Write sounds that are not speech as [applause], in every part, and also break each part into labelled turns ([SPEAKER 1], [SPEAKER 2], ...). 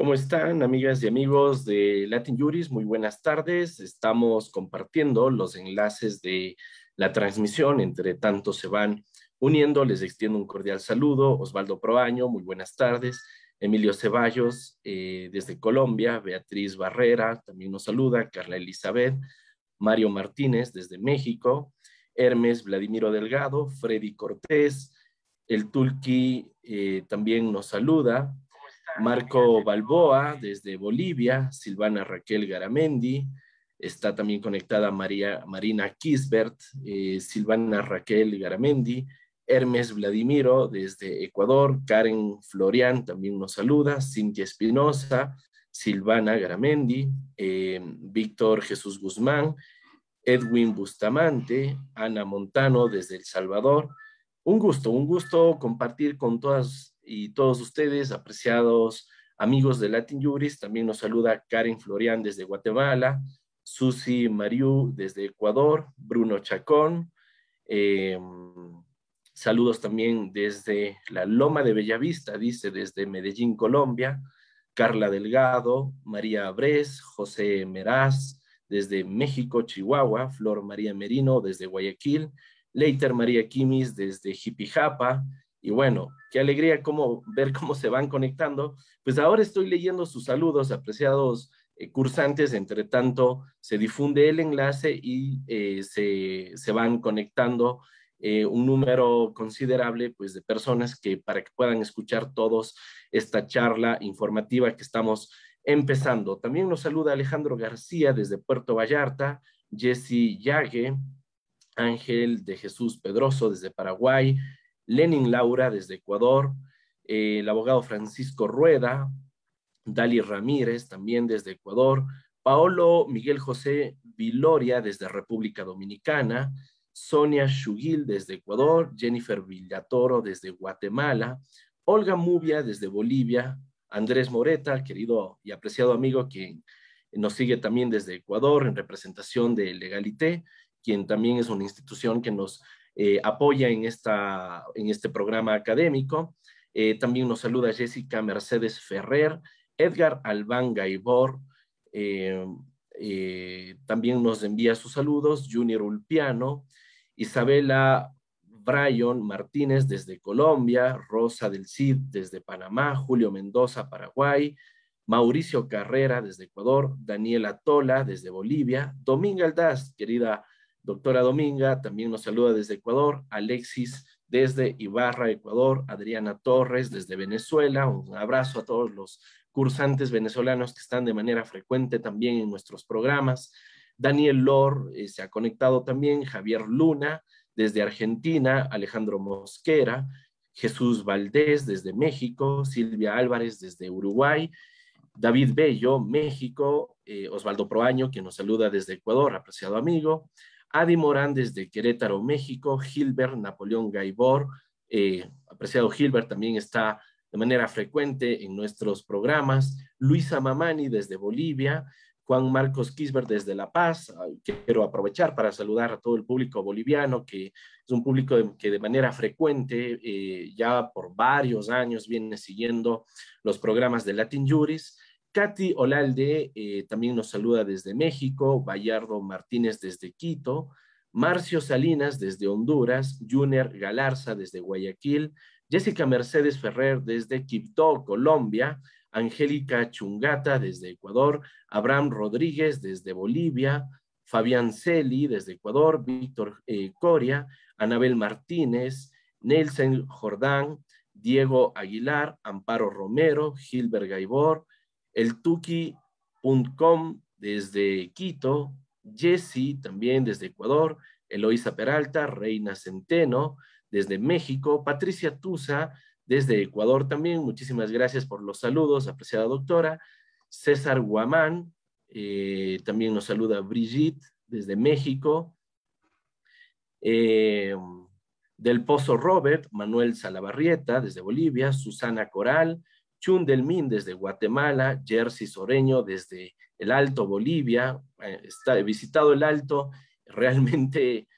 [SPEAKER 1] ¿Cómo están, amigas y amigos de Latin Juris? Muy buenas tardes. Estamos compartiendo los enlaces de la transmisión, entre tanto se van uniendo. Les extiendo un cordial saludo. Osvaldo Proaño, muy buenas tardes. Emilio Ceballos, eh, desde Colombia. Beatriz Barrera, también nos saluda. Carla Elizabeth. Mario Martínez, desde México. Hermes Vladimiro Delgado. Freddy Cortés. El Tulki eh, también nos saluda. Marco Balboa desde Bolivia, Silvana Raquel Garamendi, está también conectada María, Marina Kisbert, eh, Silvana Raquel Garamendi, Hermes Vladimiro desde Ecuador, Karen Florian también nos saluda, Cintia Espinosa, Silvana Garamendi, eh, Víctor Jesús Guzmán, Edwin Bustamante, Ana Montano desde El Salvador. Un gusto, un gusto compartir con todas y todos ustedes, apreciados amigos de Latin Juris. También nos saluda Karen Florian desde Guatemala, Susi Mariu desde Ecuador, Bruno Chacón. Em, saludos también desde la Loma de Bellavista, dice desde Medellín, Colombia. Carla Delgado, María Abrez, José Meraz desde México, Chihuahua, Flor María Merino desde Guayaquil, Leiter María Quimis desde Jipijapa, y bueno, qué alegría ver cómo se van conectando. Pues ahora estoy leyendo sus saludos, apreciados eh, cursantes. Entre tanto, se difunde el enlace y eh, se, van conectando eh, un número considerable pues, de personas que para que puedan escuchar todos esta charla informativa que estamos empezando. También nos saluda Alejandro García desde Puerto Vallarta, Jesse Yague, Ángel de Jesús Pedroso desde Paraguay, Lenin Laura desde Ecuador, eh, el abogado Francisco Rueda, Dali Ramírez también desde Ecuador, Paolo Miguel José Viloria desde República Dominicana, Sonia Shugil desde Ecuador, Jennifer Villatoro desde Guatemala, Olga Mubia desde Bolivia, Andrés Moreta, querido y apreciado amigo que nos sigue también desde Ecuador en representación de Legalité, quien también es una institución que nos eh, apoya en, esta, en este programa académico. Eh, también nos saluda Jessica Mercedes Ferrer, Edgar Albán Gaibor. Eh, también nos envía sus saludos Junior Ulpiano, Isabela Bryan Martínez desde Colombia, Rosa del Cid desde Panamá, Julio Mendoza, Paraguay, Mauricio Carrera desde Ecuador, Daniela Tola desde Bolivia, Dominga Aldaz, querida Doctora Dominga también nos saluda desde Ecuador, Alexis desde Ibarra, Ecuador, Adriana Torres desde Venezuela. Un abrazo a todos los cursantes venezolanos que están de manera frecuente también en nuestros programas. Daniel Lor eh, se ha conectado también, Javier Luna desde Argentina, Alejandro Mosquera, Jesús Valdés desde México, Silvia Álvarez desde Uruguay, David Bello, México, eh, Osvaldo Proaño, que nos saluda desde Ecuador, apreciado amigo, Adi Morán desde Querétaro, México, Gilbert, Napoleón Gaibor, eh, apreciado Gilbert también está de manera frecuente en nuestros programas, Luisa Mamani desde Bolivia, Juan Marcos Kisbert desde La Paz. Quiero aprovechar para saludar a todo el público boliviano, que es un público que de manera frecuente, eh, ya por varios años, viene siguiendo los programas de Latin Juris. Katy Olalde eh, también nos saluda desde México, Bayardo Martínez desde Quito, Marcio Salinas desde Honduras, Junior Galarza desde Guayaquil, Jessica Mercedes Ferrer desde Quibdó, Colombia, Angélica Chungata desde Ecuador, Abraham Rodríguez desde Bolivia, Fabián Celi desde Ecuador, Víctor eh, Coria, Anabel Martínez, Nelson Jordán, Diego Aguilar, Amparo Romero, Gilbert Gaibor, eltuki.com desde Quito, Jesse también desde Ecuador, Eloisa Peralta, Reina Centeno desde México, Patricia Tusa desde Ecuador también, muchísimas gracias por los saludos, apreciada doctora, César Guamán, eh, también nos saluda Brigitte desde México, eh, del Pozo Robert, Manuel Salabarrieta desde Bolivia, Susana Coral, Chundelmin desde Guatemala, Jersey Soreño desde el Alto Bolivia, eh, está, he visitado el Alto, [laughs] realmente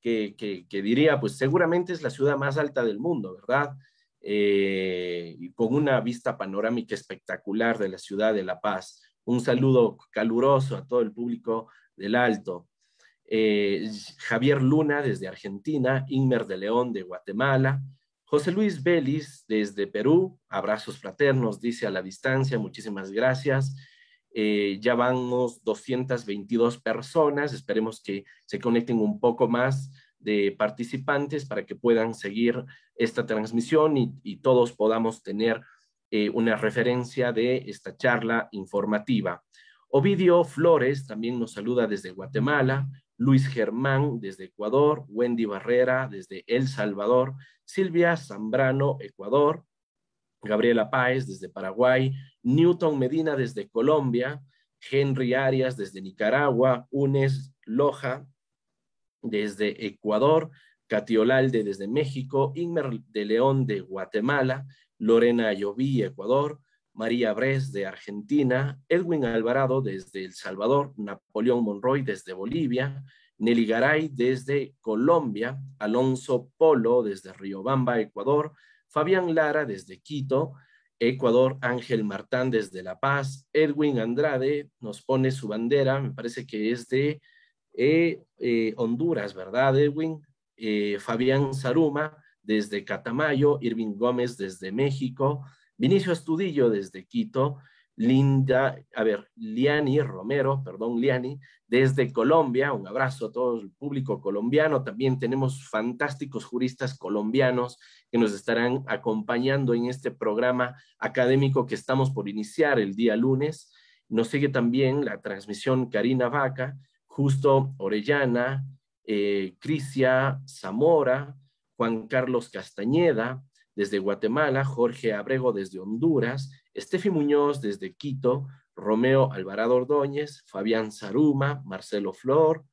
[SPEAKER 1] que, diría, pues seguramente es la ciudad más alta del mundo, ¿verdad? Eh, y con una vista panorámica espectacular de la ciudad de La Paz. Un saludo caluroso a todo el público del Alto. Eh, Javier Luna desde Argentina, Inmer de León de Guatemala, José Luis Vélez, desde Perú, abrazos fraternos, dice a la distancia, muchísimas gracias. Eh, ya vamos 222 personas, esperemos que se conecten un poco más de participantes para que puedan seguir esta transmisión y, todos podamos tener eh, una referencia de esta charla informativa. Ovidio Flores también nos saluda desde Guatemala. Luis Germán desde Ecuador, Wendy Barrera desde El Salvador, Silvia Zambrano, Ecuador, Gabriela Páez desde Paraguay, Newton Medina desde Colombia, Henry Arias desde Nicaragua, Unes Loja desde Ecuador, Catiolalde desde México, Inmer de León de Guatemala, Lorena Ayoví, Ecuador, María Bres de Argentina, Edwin Alvarado desde El Salvador, Napoleón Monroy desde Bolivia, Nelly Garay desde Colombia, Alonso Polo desde Riobamba, Ecuador, Fabián Lara desde Quito, Ecuador, Ángel Martán desde La Paz, Edwin Andrade nos pone su bandera, me parece que es de eh, eh, Honduras, ¿verdad, Edwin? Eh, Fabián Saruma desde Catamayo, Irving Gómez desde México, Vinicio Estudillo desde Quito, Linda, a ver, Liani Romero, perdón, Liani, desde Colombia, un abrazo a todo el público colombiano, también tenemos fantásticos juristas colombianos que nos estarán acompañando en este programa académico que estamos por iniciar el día lunes. Nos sigue también la transmisión Karina Vaca, Justo Orellana, eh, Crisia Zamora, Juan Carlos Castañeda, desde Guatemala, Jorge Abrego desde Honduras, Estefi Muñoz desde Quito, Romeo Alvarado Ordóñez, Fabián Zaruma, Marcelo Flor,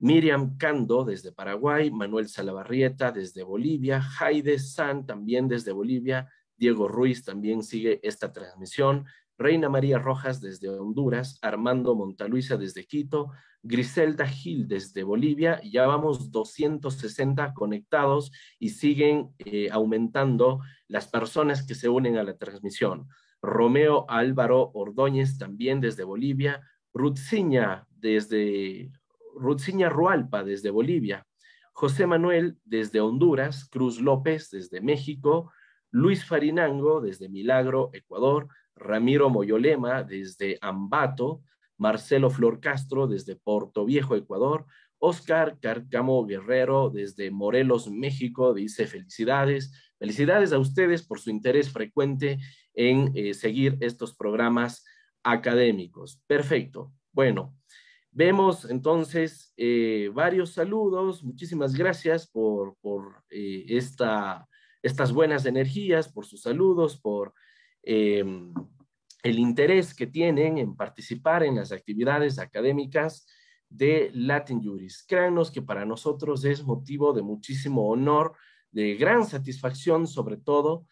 [SPEAKER 1] Miriam Cando desde Paraguay, Manuel Salabarrieta desde Bolivia, Jaide San también desde Bolivia, Diego Ruiz también sigue esta transmisión, Reina María Rojas desde Honduras, Armando Montaluisa desde Quito, Griselda Gil desde Bolivia, ya vamos 260 conectados y siguen eh, aumentando las personas que se unen a la transmisión. Romeo Álvaro Ordóñez también desde Bolivia, Rutziña desde Rutziña Rualpa desde Bolivia, José Manuel desde Honduras, Cruz López desde México, Luis Farinango desde Milagro, Ecuador, Ramiro Moyolema desde Ambato, Marcelo Flor Castro desde Puerto Viejo, Ecuador, Oscar Carcamo Guerrero desde Morelos, México, dice felicidades. Felicidades a ustedes por su interés frecuente en eh, seguir estos programas académicos. Perfecto. Bueno, vemos entonces eh, varios saludos. Muchísimas gracias por, por eh, esta, estas buenas energías, por sus saludos, por Em, el interés que tienen en participar en las actividades académicas de Latin Juris. Créanos que para nosotros es motivo de muchísimo honor, de gran satisfacción, sobre todo,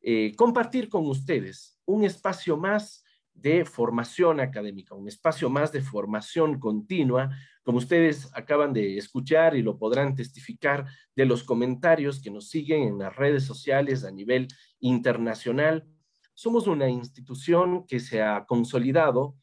[SPEAKER 1] eh, compartir con ustedes un espacio más de formación académica, un espacio más de formación continua, como ustedes acaban de escuchar y lo podrán testificar de los comentarios que nos siguen en las redes sociales a nivel internacional. Somos una institución que se ha consolidado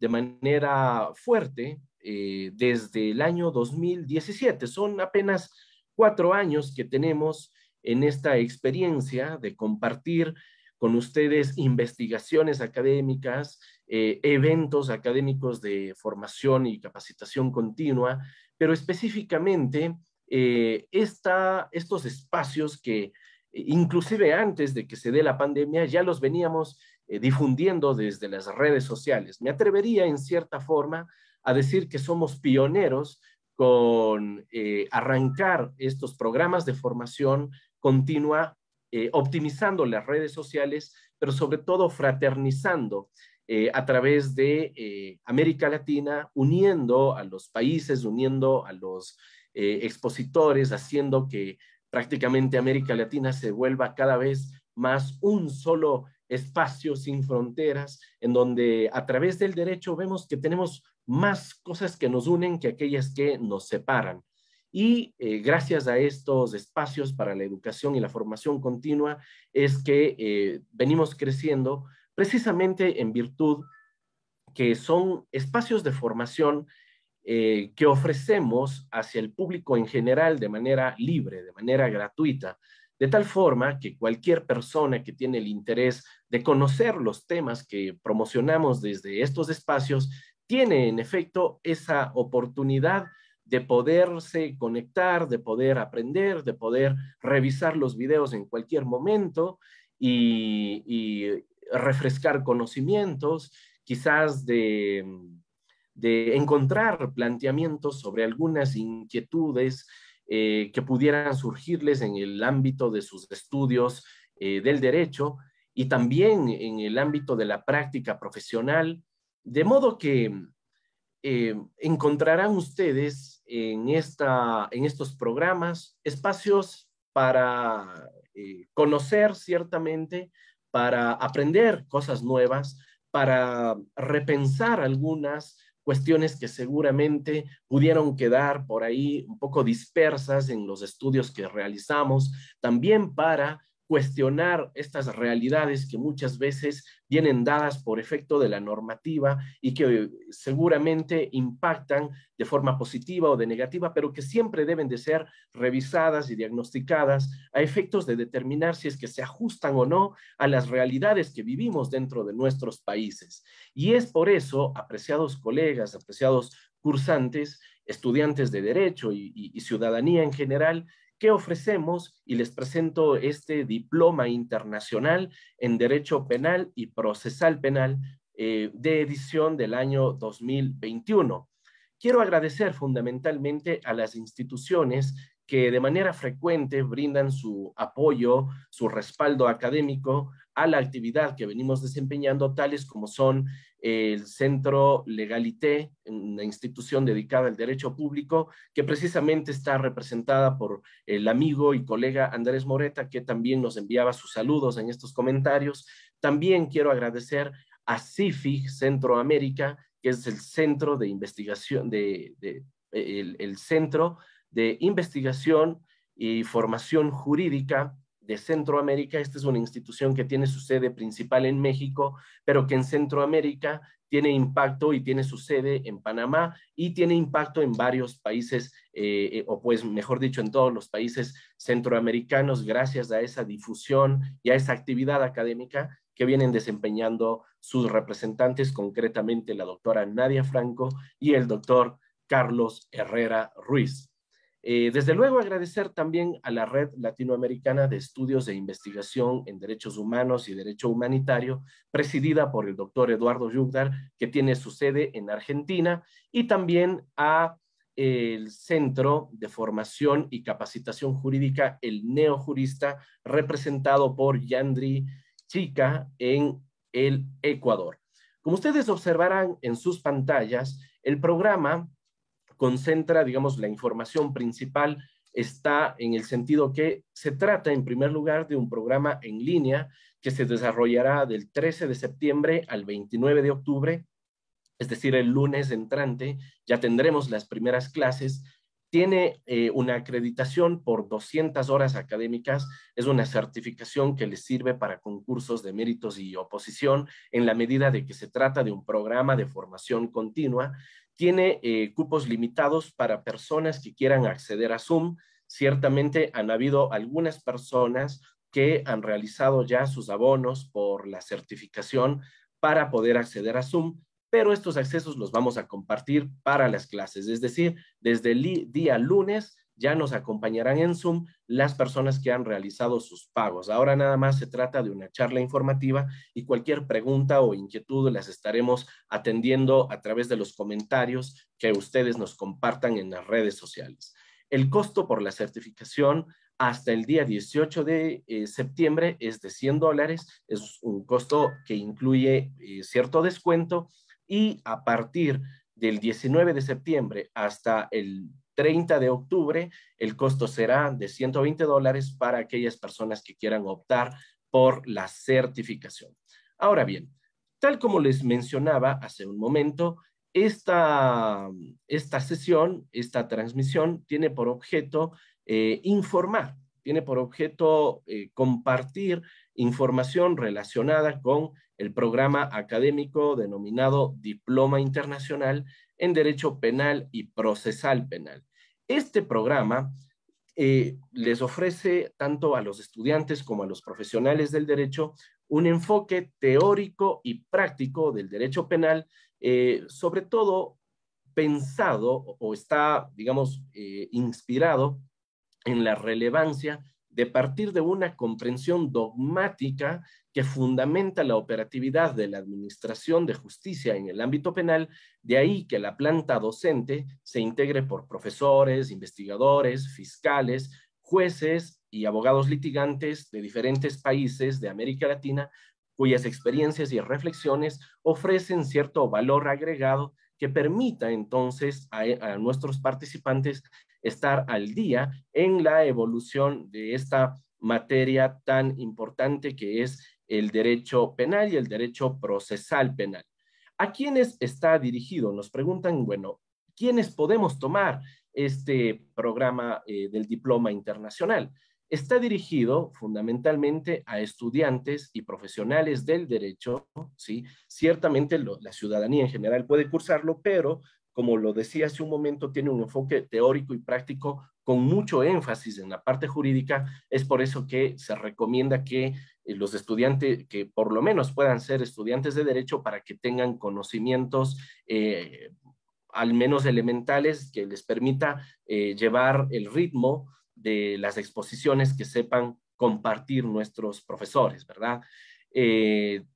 [SPEAKER 1] de manera fuerte eh, desde el año 2017. Son apenas cuatro años que tenemos en esta experiencia de compartir con ustedes investigaciones académicas, eh, eventos académicos de formación y capacitación continua, pero específicamente eh, estos espacios que e, inclusive antes de que se dé la pandemia, ya los veníamos eh, difundiendo desde las redes sociales. Me atrevería, en cierta forma, a decir que somos pioneros con eh, arrancar estos programas de formación continua, eh, optimizando las redes sociales, pero sobre todo fraternizando a través de América Latina, uniendo a los países, uniendo a los expositores, haciendo que prácticamente América Latina se vuelva cada vez más un solo espacio sin fronteras, en donde a través del derecho vemos que tenemos más cosas que nos unen que aquellas que nos separan. Y eh, gracias a estos espacios para la educación y la formación continua es que eh, venimos creciendo precisamente en virtud que son espacios de formación eh, que ofrecemos hacia el público en general de manera libre, de manera gratuita, de tal forma que cualquier persona que tiene el interés de conocer los temas que promocionamos desde estos espacios, tiene en efecto esa oportunidad de poderse conectar, de poder aprender, de poder revisar los videos en cualquier momento y refrescar conocimientos, quizás de, de encontrar planteamientos sobre algunas inquietudes eh, que pudieran surgirles en el ámbito de sus estudios eh, del derecho y también en el ámbito de la práctica profesional, de modo que eh, encontrarán ustedes en, esta, en estos programas espacios para conocer ciertamente, para aprender cosas nuevas, para repensar algunas cuestiones que seguramente pudieron quedar por ahí un poco dispersas en los estudios que realizamos, también para cuestionar estas realidades que muchas veces vienen dadas por efecto de la normativa y que seguramente impactan de forma positiva o de negativa, pero que siempre deben de ser revisadas y diagnosticadas a efectos de determinar si es que se ajustan o no a las realidades que vivimos dentro de nuestros países. Y es por eso, apreciados colegas, apreciados cursantes, estudiantes de derecho y, ciudadanía en general, ¿Qué ofrecemos y les presento este diploma internacional en Derecho Penal y Procesal Penal eh, de edición del año 2021. Quiero agradecer fundamentalmente a las instituciones que de manera frecuente brindan su apoyo, su respaldo académico a la actividad que venimos desempeñando, tales como son el Centro Legalité, una institución dedicada al derecho público, que precisamente está representada por el amigo y colega Andrés Moreta, que también nos enviaba sus saludos en estos comentarios. También quiero agradecer a CIFIG Centroamérica, que es el centro de investigación, de, el centro de investigación y formación jurídica de Centroamérica. Esta es una institución que tiene su sede principal en México, pero que en Centroamérica tiene impacto y tiene su sede en Panamá y tiene impacto en varios países, eh, eh, o pues mejor dicho, en todos los países centroamericanos, gracias a esa difusión y a esa actividad académica que vienen desempeñando sus representantes, concretamente la doctora Nadia Franco y el doctor Carlos Herrera Ruiz. Eh, desde luego, agradecer también a la Red Latinoamericana de Estudios de Investigación en Derechos Humanos y Derecho Humanitario, presidida por el doctor Eduardo Yugdar, que tiene su sede en Argentina, y también a eh, el Centro de Formación y Capacitación Jurídica, el Neojurista, representado por Yandri Chica en el Ecuador. Como ustedes observarán en sus pantallas, el programa concentra, digamos, la información principal está en el sentido que se trata en primer lugar de un programa en línea que se desarrollará del 13 de septiembre al 29 de octubre, es decir, el lunes entrante, ya tendremos las primeras clases. Tiene eh, una acreditación por 200 horas académicas, es una certificación que le sirve para concursos de méritos y oposición en la medida de que se trata de un programa de formación continua tiene eh, cupos limitados para personas que quieran acceder a Zoom. Ciertamente han habido algunas personas que han realizado ya sus abonos por la certificación para poder acceder a Zoom, pero estos accesos los vamos a compartir para las clases, es decir, desde el día lunes ya nos acompañarán en Zoom las personas que han realizado sus pagos. Ahora nada más se trata de una charla informativa y cualquier pregunta o inquietud las estaremos atendiendo a través de los comentarios que ustedes nos compartan en las redes sociales. El costo por la certificación hasta el día 18 de eh, septiembre es de 100 dólares. Es un costo que incluye eh, cierto descuento y a partir del 19 de septiembre hasta el 30 de octubre, el costo será de 120 dólares para aquellas personas que quieran optar por la certificación. Ahora bien, tal como les mencionaba hace un momento, esta, esta sesión, esta transmisión tiene por objeto eh, informar, tiene por objeto eh, compartir información relacionada con el programa académico denominado Diploma Internacional en Derecho Penal y Procesal Penal. Este programa eh, les ofrece tanto a los estudiantes como a los profesionales del derecho un enfoque teórico y práctico del derecho penal, eh, sobre todo pensado o está, digamos, eh, inspirado en la relevancia de partir de una comprensión dogmática que fundamenta la operatividad de la Administración de Justicia en el ámbito penal, de ahí que la planta docente se integre por profesores, investigadores, fiscales, jueces y abogados litigantes de diferentes países de América Latina cuyas experiencias y reflexiones ofrecen cierto valor agregado que permita entonces a, nuestros participantes estar al día en la evolución de esta materia tan importante que es el derecho penal y el derecho procesal penal. ¿A quiénes está dirigido? Nos preguntan, bueno, ¿quiénes podemos tomar este programa eh, del diploma internacional? Está dirigido fundamentalmente a estudiantes y profesionales del derecho, ¿sí? Ciertamente la ciudadanía en general puede cursarlo, pero como lo decía hace un momento, tiene un enfoque teórico y práctico con mucho énfasis en la parte jurídica. Es por eso que se recomienda que eh, los estudiantes, que por lo menos puedan ser estudiantes de derecho para que tengan conocimientos eh, al menos elementales que les permita eh, llevar el ritmo de las exposiciones que sepan compartir nuestros profesores, ¿verdad?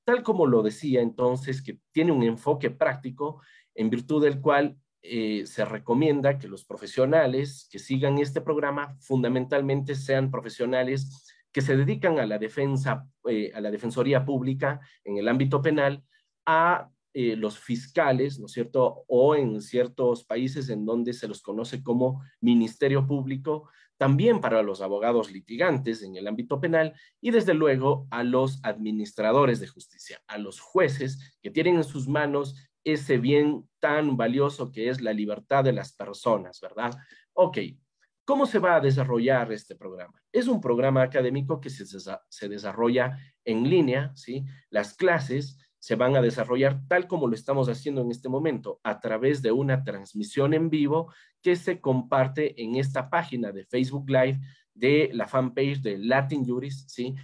[SPEAKER 1] tal como lo decía entonces, que tiene un enfoque práctico, en virtud del cual eh, se recomienda que los profesionales que sigan este programa fundamentalmente sean profesionales que se dedican a la defensa, eh, a la defensoría pública en el ámbito penal, a eh, los fiscales, ¿no es cierto? O en ciertos países en donde se los conoce como ministerio público, también para los abogados litigantes en el ámbito penal y desde luego a los administradores de justicia, a los jueces que tienen en sus manos ese bien tan valioso que es la libertad de las personas, ¿verdad? Ok, ¿cómo se va a desarrollar este programa? Es un programa académico que se, desarrolla en línea, ¿sí? Las clases se van a desarrollar tal como lo estamos haciendo en este momento, a través de una transmisión en vivo que se comparte en esta página de Facebook Live de la fanpage de Latin Juris, ¿sí?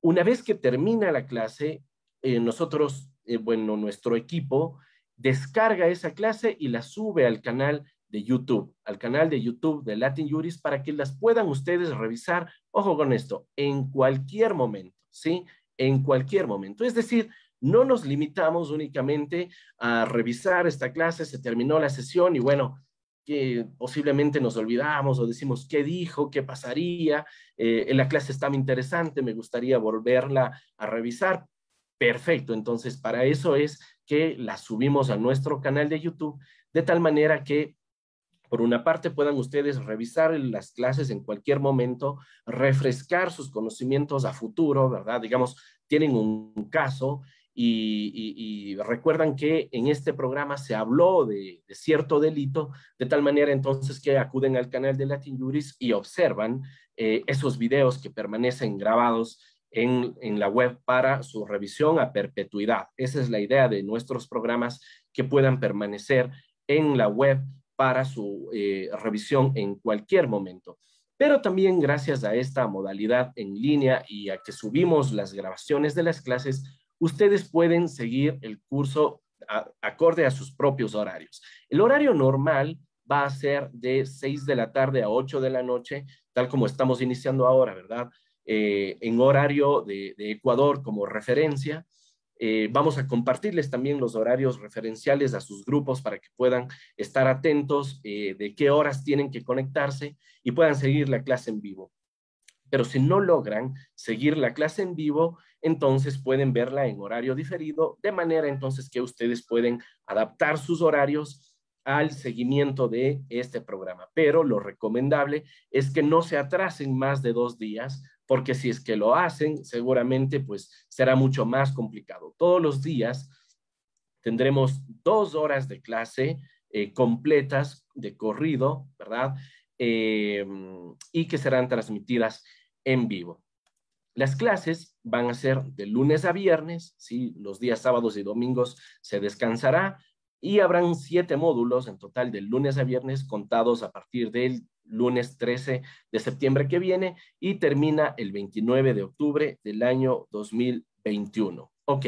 [SPEAKER 1] Una vez que termina la clase, eh, nosotros, eh, bueno, nuestro equipo descarga esa clase y la sube al canal de YouTube, al canal de YouTube de Latin Juris para que las puedan ustedes revisar, ojo con esto, en cualquier momento, ¿sí? En cualquier momento. Es decir, no nos limitamos únicamente a revisar esta clase, se terminó la sesión y bueno, que posiblemente nos olvidamos o decimos qué dijo, qué pasaría, eh, la clase estaba interesante, me gustaría volverla a revisar. Perfecto, entonces para eso es que las subimos a nuestro canal de YouTube, de tal manera que por una parte puedan ustedes revisar las clases en cualquier momento, refrescar sus conocimientos a futuro, ¿verdad? Digamos, tienen un caso y, recuerdan que en este programa se habló de, cierto delito, de tal manera entonces que acuden al canal de Latin Juris y observan eh, esos videos que permanecen grabados en, la web para su revisión a perpetuidad. Esa es la idea de nuestros programas que puedan permanecer en la web para su eh, revisión en cualquier momento. Pero también gracias a esta modalidad en línea y a que subimos las grabaciones de las clases, ustedes pueden seguir el curso acorde a sus propios horarios. El horario normal va a ser de 6 de la tarde a 8 de la noche, tal como estamos iniciando ahora, ¿verdad? Eh, en horario de, Ecuador como referencia. Eh, vamos a compartirles también los horarios referenciales a sus grupos para que puedan estar atentos eh, de qué horas tienen que conectarse y puedan seguir la clase en vivo. Pero si no logran seguir la clase en vivo, entonces pueden verla en horario diferido, de manera entonces que ustedes pueden adaptar sus horarios al seguimiento de este programa. Pero lo recomendable es que no se atrasen más de dos días porque si es que lo hacen, seguramente pues será mucho más complicado. Todos los días tendremos dos horas de clase eh, completas de corrido, ¿verdad? Em, y que serán transmitidas en vivo. Las clases van a ser de lunes a viernes, ¿sí? los días sábados y domingos se descansará y habrán siete módulos en total de lunes a viernes contados a partir del lunes 13 de septiembre que viene y termina el 29 de octubre del año 2021. Ok.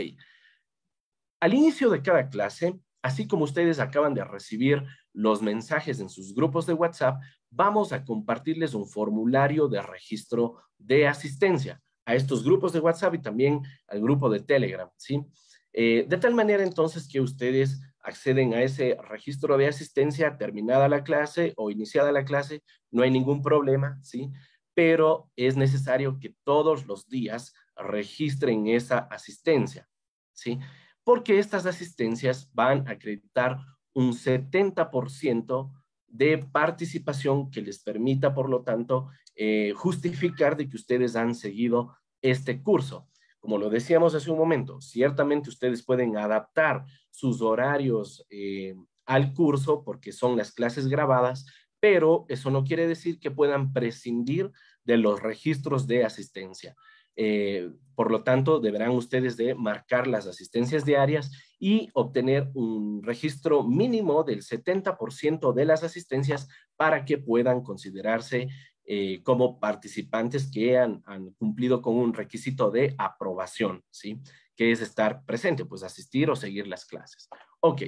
[SPEAKER 1] Al inicio de cada clase, así como ustedes acaban de recibir los mensajes en sus grupos de WhatsApp, vamos a compartirles un formulario de registro de asistencia a estos grupos de WhatsApp y también al grupo de Telegram, ¿sí? Eh, de tal manera entonces que ustedes acceden a ese registro de asistencia terminada la clase o iniciada la clase, no hay ningún problema, ¿sí? Pero es necesario que todos los días registren esa asistencia, ¿sí? Porque estas asistencias van a acreditar un 70% de participación que les permita, por lo tanto, eh, justificar de que ustedes han seguido este curso. Como lo decíamos hace un momento, ciertamente ustedes pueden adaptar sus horarios eh, al curso porque son las clases grabadas, pero eso no quiere decir que puedan prescindir de los registros de asistencia. Eh, por lo tanto, deberán ustedes de marcar las asistencias diarias y obtener un registro mínimo del 70% de las asistencias para que puedan considerarse eh, como participantes que han, cumplido con un requisito de aprobación, ¿sí? Que es estar presente, pues asistir o seguir las clases. Ok,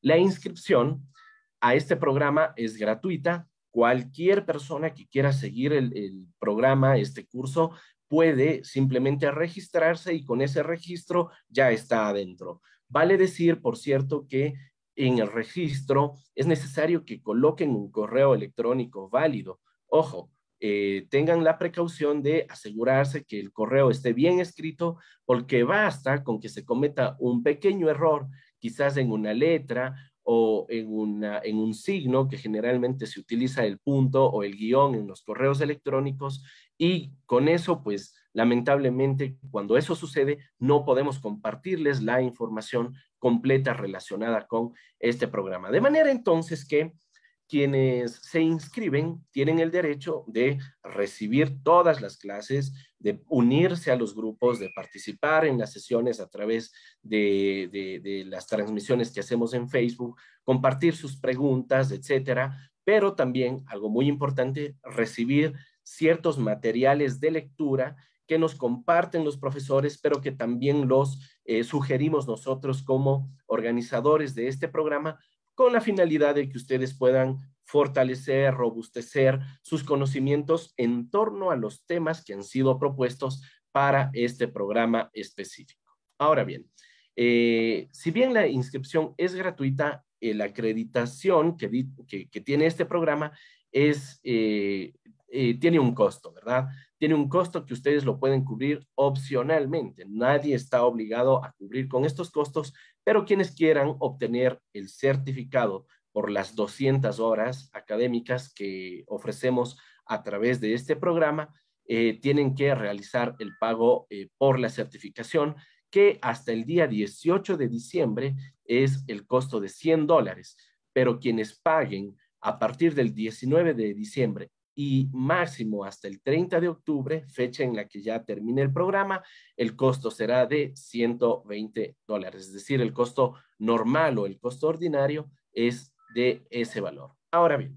[SPEAKER 1] la inscripción a este programa es gratuita. Cualquier persona que quiera seguir el, el programa, este curso, puede simplemente registrarse y con ese registro ya está adentro. Vale decir, por cierto, que en el registro es necesario que coloquen un correo electrónico válido. Ojo, eh, tengan la precaución de asegurarse que el correo esté bien escrito, porque basta con que se cometa un pequeño error, quizás en una letra o en, una, en un signo que generalmente se utiliza el punto o el guión en los correos electrónicos y con eso pues lamentablemente cuando eso sucede no podemos compartirles la información completa relacionada con este programa. De manera entonces que quienes se inscriben tienen el derecho de recibir todas las clases, de unirse a los grupos, de participar en las sesiones a través de, las transmisiones que hacemos en Facebook, compartir sus preguntas, etcétera, pero también, algo muy importante, recibir ciertos materiales de lectura que nos comparten los profesores, pero que también los eh, sugerimos nosotros como organizadores de este programa con la finalidad de que ustedes puedan fortalecer, robustecer sus conocimientos en torno a los temas que han sido propuestos para este programa específico. Ahora bien, eh, si bien la inscripción es gratuita, eh, la acreditación que, tiene este programa es, eh, tiene un costo, ¿verdad? Tiene un costo que ustedes lo pueden cubrir opcionalmente. Nadie está obligado a cubrir con estos costos pero quienes quieran obtener el certificado por las 200 horas académicas que ofrecemos a través de este programa, eh, tienen que realizar el pago eh, por la certificación, que hasta el día 18 de diciembre es el costo de 100 dólares, pero quienes paguen a partir del 19 de diciembre y máximo hasta el 30 de octubre, fecha en la que ya termine el programa, el costo será de 120 dólares, es decir, el costo normal o el costo ordinario es de ese valor. Ahora bien,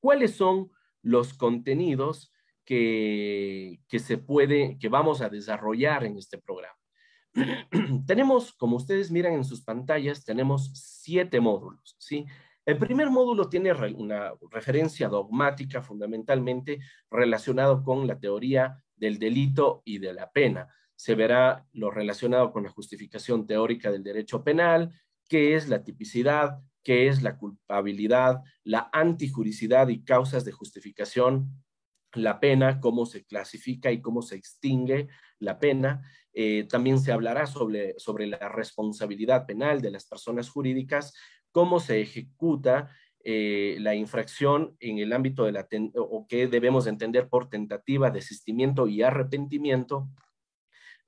[SPEAKER 1] ¿cuáles son los contenidos que, que se puede, que vamos a desarrollar en este programa? [clears throat] tenemos, como ustedes miran en sus pantallas, tenemos siete módulos, ¿sí? El primer módulo tiene una referencia dogmática fundamentalmente relacionado con la teoría del delito y de la pena. Se verá lo relacionado con la justificación teórica del derecho penal, qué es la tipicidad, qué es la culpabilidad, la antijuricidad y causas de justificación, la pena, cómo se clasifica y cómo se extingue la pena. Eh, también se hablará sobre, sobre la responsabilidad penal de las personas jurídicas, cómo se ejecuta eh, la infracción en el ámbito de la, o que debemos entender por tentativa, desistimiento y arrepentimiento,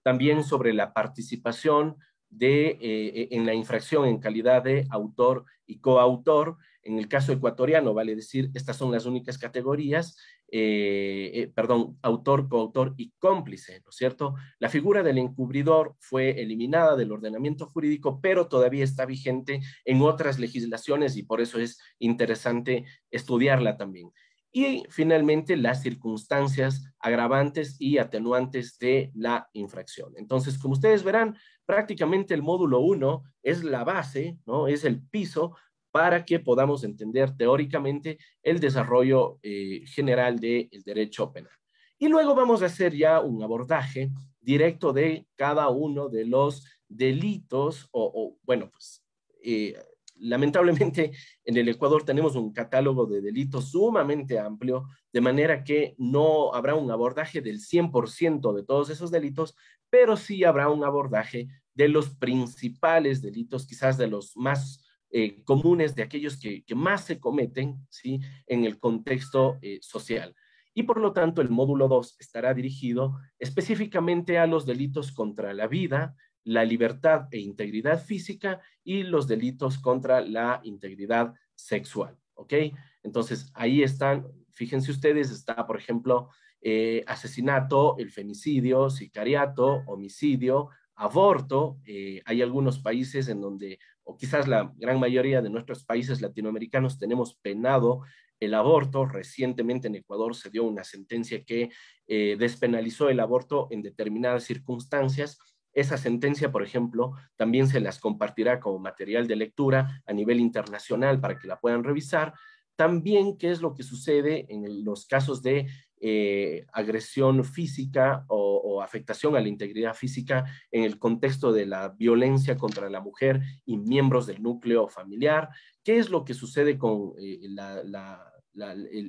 [SPEAKER 1] también sobre la participación de, eh, en la infracción en calidad de autor y coautor. En el caso ecuatoriano, vale decir, estas son las únicas categorías eh, eh, perdón, autor, coautor y cómplice, ¿no es cierto? La figura del encubridor fue eliminada del ordenamiento jurídico, pero todavía está vigente en otras legislaciones y por eso es interesante estudiarla también. Y finalmente, las circunstancias agravantes y atenuantes de la infracción. Entonces, como ustedes verán, prácticamente el módulo 1 es la base, ¿no? es el piso para que podamos entender teóricamente el desarrollo eh, general del derecho penal. Y luego vamos a hacer ya un abordaje directo de cada uno de los delitos o, bueno, pues eh, lamentablemente en el Ecuador tenemos un catálogo de delitos sumamente amplio, de manera que no habrá un abordaje del 100% de todos esos delitos, pero sí habrá un abordaje de los principales delitos, quizás de los más eh, comunes, de aquellos que, más se cometen ¿sí? en el contexto eh, social. Y por lo tanto, el módulo 2 estará dirigido específicamente a los delitos contra la vida, la libertad e integridad física y los delitos contra la integridad sexual. ¿Ok? Entonces, ahí están, fíjense ustedes, está, por ejemplo, eh, asesinato, el femicidio, sicariato, homicidio, aborto. hay algunos países en donde quizás la gran mayoría de nuestros países latinoamericanos tenemos penado el aborto. Recientemente en Ecuador se dio una sentencia que eh, despenalizó el aborto en determinadas circunstancias. Esa sentencia, por ejemplo, también se las compartirá como material de lectura a nivel internacional para que la puedan revisar. También, ¿qué es lo que sucede en los casos de eh, agresión física o, afectación a la integridad física en el contexto de la violencia contra la mujer y miembros del núcleo familiar. ¿Qué es lo que sucede con eh,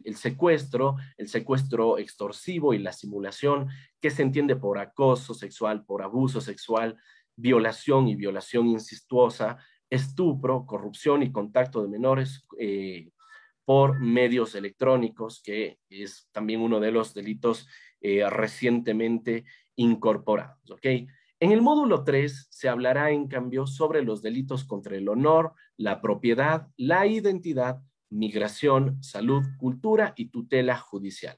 [SPEAKER 1] el, secuestro, el secuestro extorsivo y la simulación? ¿Qué se entiende por acoso sexual, por abuso sexual, violación y violación insistuosa, estupro, corrupción y contacto de menores? Eh, por medios electrónicos, que es también uno de los delitos eh, recientemente incorporados. En el módulo 3 se hablará, en cambio, sobre los delitos contra el honor, la propiedad, la identidad, migración, salud, cultura y tutela judicial.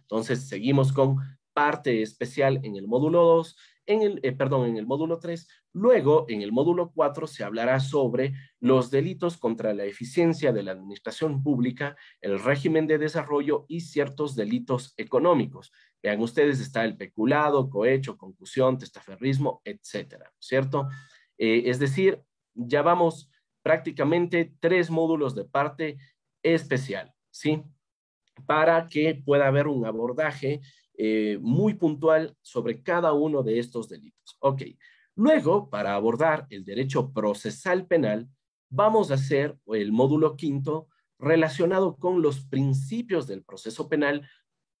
[SPEAKER 1] Entonces, seguimos con parte especial en el módulo 2 en el, eh, perdón, en el módulo 3. Luego, en el módulo 4 se hablará sobre los delitos contra la eficiencia de la administración pública, el régimen de desarrollo y ciertos delitos económicos. Vean ustedes, está el peculado, cohecho, concusión, testaferrismo, etcétera, ¿cierto? Eh, es decir, ya vamos prácticamente tres módulos de parte especial, ¿sí? Para que pueda haber un abordaje eh, muy puntual sobre cada uno de estos delitos. Ok, luego, para abordar el derecho procesal penal, vamos a hacer el módulo quinto relacionado con los principios del proceso penal,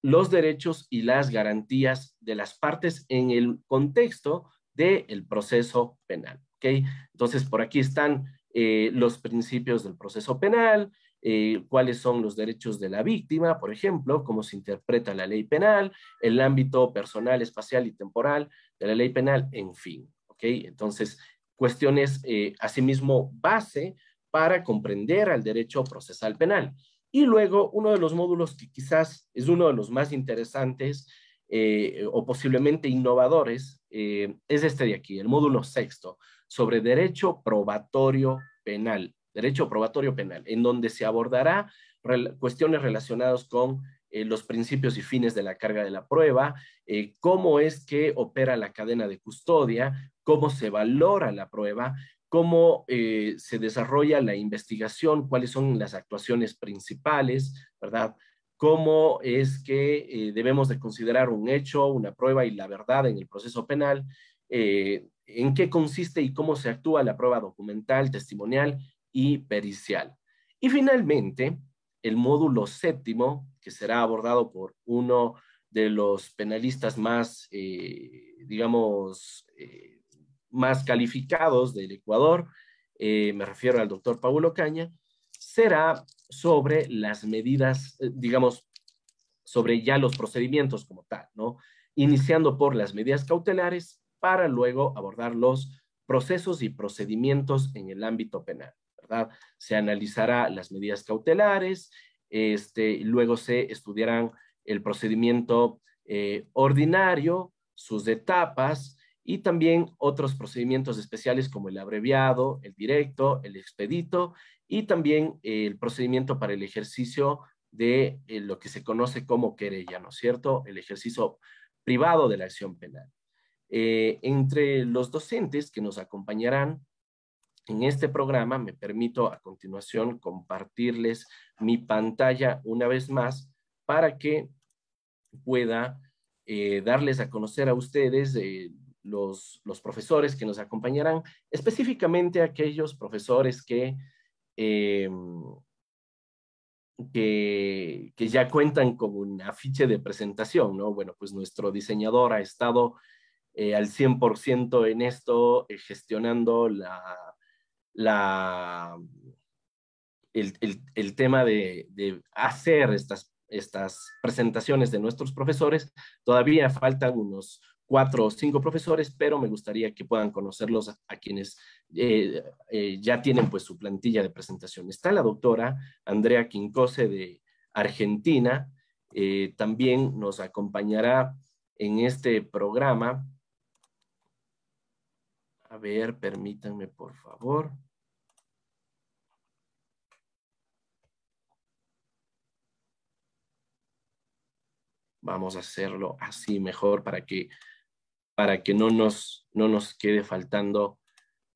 [SPEAKER 1] los derechos y las garantías de las partes en el contexto del proceso penal. ¿ok? Entonces, por aquí están eh, los principios del proceso penal, eh, cuáles son los derechos de la víctima, por ejemplo, cómo se interpreta la ley penal, el ámbito personal, espacial y temporal de la ley penal, en fin. ok, Entonces, cuestiones, eh, asimismo, base para comprender al derecho procesal penal. Y luego, uno de los módulos que quizás es uno de los más interesantes eh, o posiblemente innovadores es este de aquí, el módulo sexto, sobre derecho probatorio penal derecho probatorio penal, en donde se abordará cuestiones relacionadas con eh, los principios y fines de la carga de la prueba, eh, cómo es que opera la cadena de custodia, cómo se valora la prueba, cómo eh, se desarrolla la investigación, cuáles son las actuaciones principales, ¿verdad? Cómo es que debemos de considerar un hecho, una prueba y la verdad en el proceso penal, en qué consiste y cómo se actúa la prueba documental, testimonial, y pericial. Y finalmente, el módulo séptimo, que será abordado por uno de los penalistas más, eh, digamos, eh, más calificados del Ecuador, eh, me refiero al doctor Paulo Caña, será sobre las medidas, digamos, sobre ya los procedimientos como tal, ¿no? Iniciando por las medidas cautelares para luego abordar los procesos y procedimientos en el ámbito penal. Se analizará las medidas cautelares, este, luego se estudiarán el procedimiento eh, ordinario, sus etapas y también otros procedimientos especiales como el abreviado, el directo, el expedito y también el procedimiento para el ejercicio de eh, lo que se conoce como querella, ¿no es cierto? El ejercicio privado de la acción penal. Eh, entre los docentes que nos acompañarán en este programa me permito a continuación compartirles mi pantalla una vez más para que pueda eh, darles a conocer a ustedes eh, los, los, profesores que nos acompañarán, específicamente aquellos profesores que, em, que, ya cuentan con un afiche de presentación, Bueno, pues nuestro diseñador ha estado eh, al 100% en esto, gestionando la el, tema de, hacer estas, presentaciones de nuestros profesores. Todavía faltan unos cuatro o cinco profesores, pero me gustaría que puedan conocerlos a, quienes eh, eh, ya tienen pues su plantilla de presentación. Está la doctora Andrea Quincose de Argentina, eh, también nos acompañará en este programa a ver, permítanme, por favor. Vamos a hacerlo así mejor para que, para que no, nos, no nos quede faltando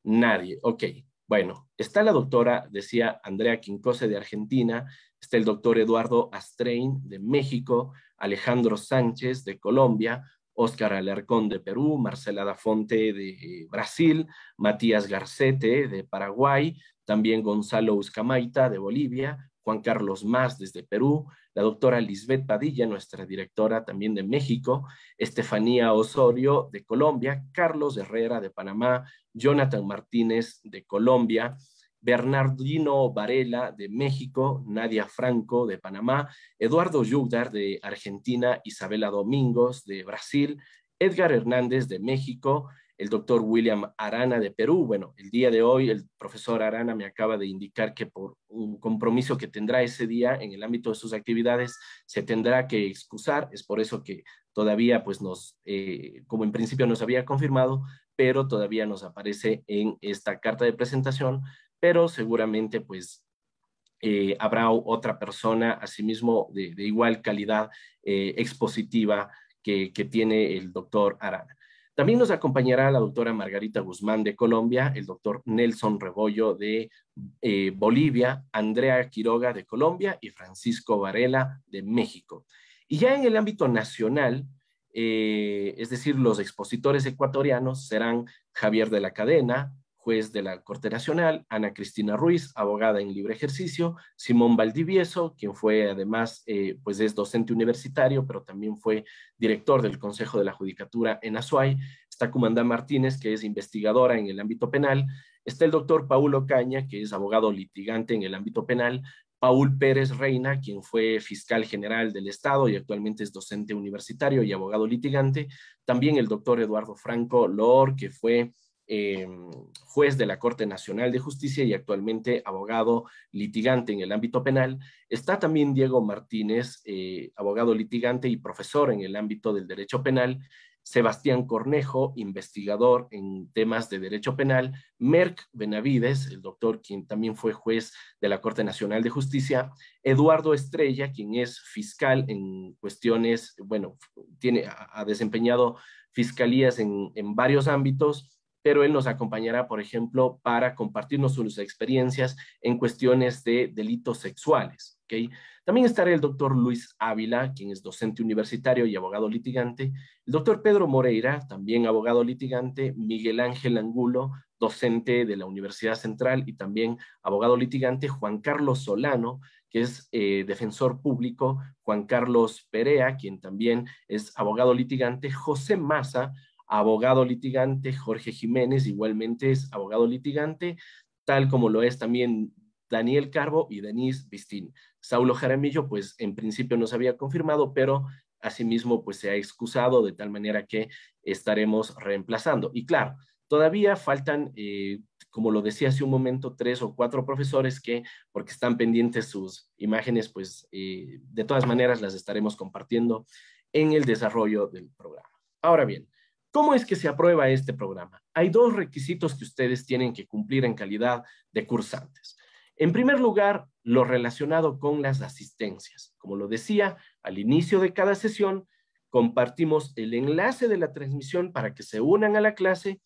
[SPEAKER 1] nadie. Ok, bueno, está la doctora, decía Andrea Quincose de Argentina, está el doctor Eduardo Astrein de México, Alejandro Sánchez de Colombia, Oscar Alarcón de Perú, Marcela Dafonte de eh, Brasil, Matías Garcete de Paraguay, también Gonzalo Uscamaita de Bolivia, Juan Carlos Más desde Perú, la doctora Lisbeth Padilla, nuestra directora también de México, Estefanía Osorio de Colombia, Carlos Herrera de Panamá, Jonathan Martínez de Colombia, Bernardino Varela de México, Nadia Franco de Panamá, Eduardo Yugdar de Argentina, Isabela Domingos de Brasil, Edgar Hernández de México, el doctor William Arana de Perú. Bueno, el día de hoy el profesor Arana me acaba de indicar que por un compromiso que tendrá ese día en el ámbito de sus actividades se tendrá que excusar. Es por eso que todavía, pues nos, eh, como en principio nos había confirmado, pero todavía nos aparece en esta carta de presentación pero seguramente pues eh, habrá otra persona, asimismo, de, igual calidad eh, expositiva que, tiene el doctor Arana. También nos acompañará la doctora Margarita Guzmán de Colombia, el doctor Nelson Rebollo de eh, Bolivia, Andrea Quiroga de Colombia y Francisco Varela de México. Y ya en el ámbito nacional, es decir, los expositores ecuatorianos serán Javier de la Cadena, juez de la Corte Nacional, Ana Cristina Ruiz, abogada en libre ejercicio, Simón Valdivieso, quien fue además, eh, pues es docente universitario, pero también fue director del Consejo de la Judicatura en Azuay, está Cumandá Martínez, que es investigadora en el ámbito penal, está el doctor Paulo Caña, que es abogado litigante en el ámbito penal, Paul Pérez Reina, quien fue fiscal general del Estado y actualmente es docente universitario y abogado litigante, también el doctor Eduardo Franco Lor, que fue Em, juez de la Corte Nacional de Justicia y actualmente abogado litigante en el ámbito penal. Está también Diego Martínez, eh, abogado litigante y profesor en el ámbito del derecho penal. Sebastián Cornejo, investigador en temas de derecho penal, Merck Benavides, el doctor quien también fue juez de la Corte Nacional de Justicia, Eduardo Estrella, quien es fiscal en cuestiones, bueno, tiene, ha desempeñado fiscalías en, en varios ámbitos, pero él nos acompañará, por ejemplo, para compartirnos sus experiencias en cuestiones de delitos sexuales. ¿okay? También estará el doctor Luis Ávila, quien es docente universitario y abogado litigante, el doctor Pedro Moreira, también abogado litigante, Miguel Ángel Angulo, docente de la Universidad Central y también abogado litigante, Juan Carlos Solano, que es eh, defensor público, Juan Carlos Perea, quien también es abogado litigante, José Maza, abogado litigante, Jorge Jiménez igualmente es abogado litigante, tal como lo es también Daniel Carbo y Denise Bistín. Saulo Jaramillo, pues en principio no se había confirmado, pero asimismo pues se ha excusado de tal manera que estaremos reemplazando. Y claro, todavía faltan, eh, como lo decía hace un momento, tres o cuatro profesores que, porque están pendientes sus imágenes, pues eh, de todas maneras las estaremos compartiendo en el desarrollo del programa. Ahora bien, ¿Cómo es que se aprueba este programa? Hay dos requisitos que ustedes tienen que cumplir en calidad de cursantes. En primer lugar, lo relacionado con las asistencias. Como lo decía, al inicio de cada sesión compartimos el enlace de la transmisión para que se unan a la clase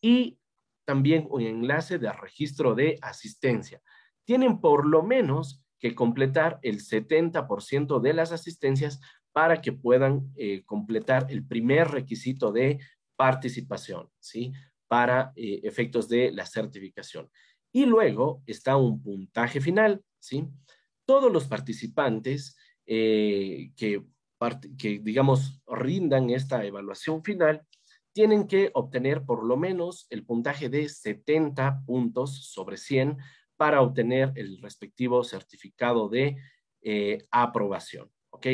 [SPEAKER 1] y también un enlace de registro de asistencia. Tienen por lo menos que completar el 70% de las asistencias para que puedan eh, completar el primer requisito de participación, ¿sí? Para eh, efectos de la certificación. Y luego está un puntaje final, ¿sí? Todos los participantes eh, que, digamos, rindan esta evaluación final, tienen que obtener por lo menos el puntaje de 70 puntos sobre 100 para obtener el respectivo certificado de eh, aprobación. ¿Ok?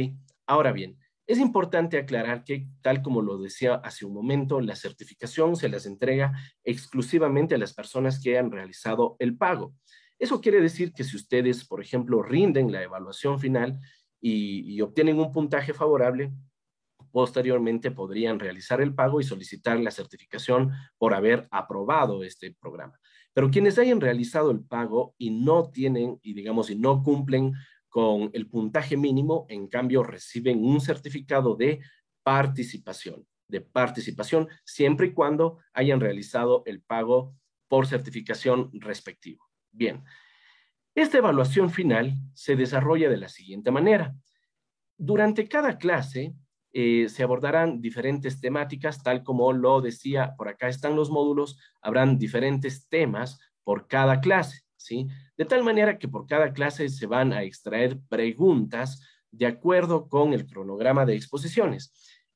[SPEAKER 1] Ahora bien, es importante aclarar que, tal como lo decía hace un momento, la certificación se las entrega exclusivamente a las personas que hayan realizado el pago. Eso quiere decir que si ustedes, por ejemplo, rinden la evaluación final y, obtienen un puntaje favorable, posteriormente podrían realizar el pago y solicitar la certificación por haber aprobado este programa. Pero quienes hayan realizado el pago y no tienen, y digamos, y no cumplen con el puntaje mínimo, en cambio reciben un certificado de participación, de participación, siempre y cuando hayan realizado el pago por certificación respectivo. Bien, esta evaluación final se desarrolla de la siguiente manera. Durante cada clase eh, se abordarán diferentes temáticas, tal como lo decía, por acá están los módulos, habrán diferentes temas por cada clase. De tal manera que por cada clase se van a extraer preguntas de acuerdo con el cronograma de exposiciones.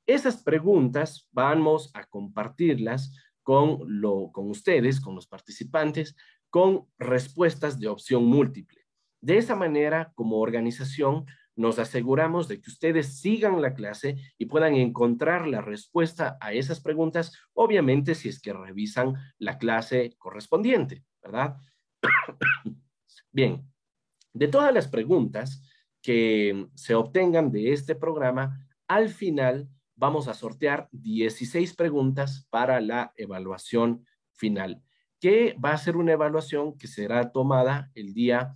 [SPEAKER 1] Esas preguntas vamos a compartirlas con, lo, con ustedes, con los participantes, con respuestas de opción múltiple. De esa manera, como organización, nos aseguramos de que ustedes sigan la clase y puedan encontrar la respuesta a esas preguntas, obviamente si es que revisan la clase correspondiente, ¿verdad? Bien, de todas las preguntas que se obtengan de este programa, al final vamos a sortear 16 preguntas para la evaluación final, que va a ser una evaluación que será tomada el día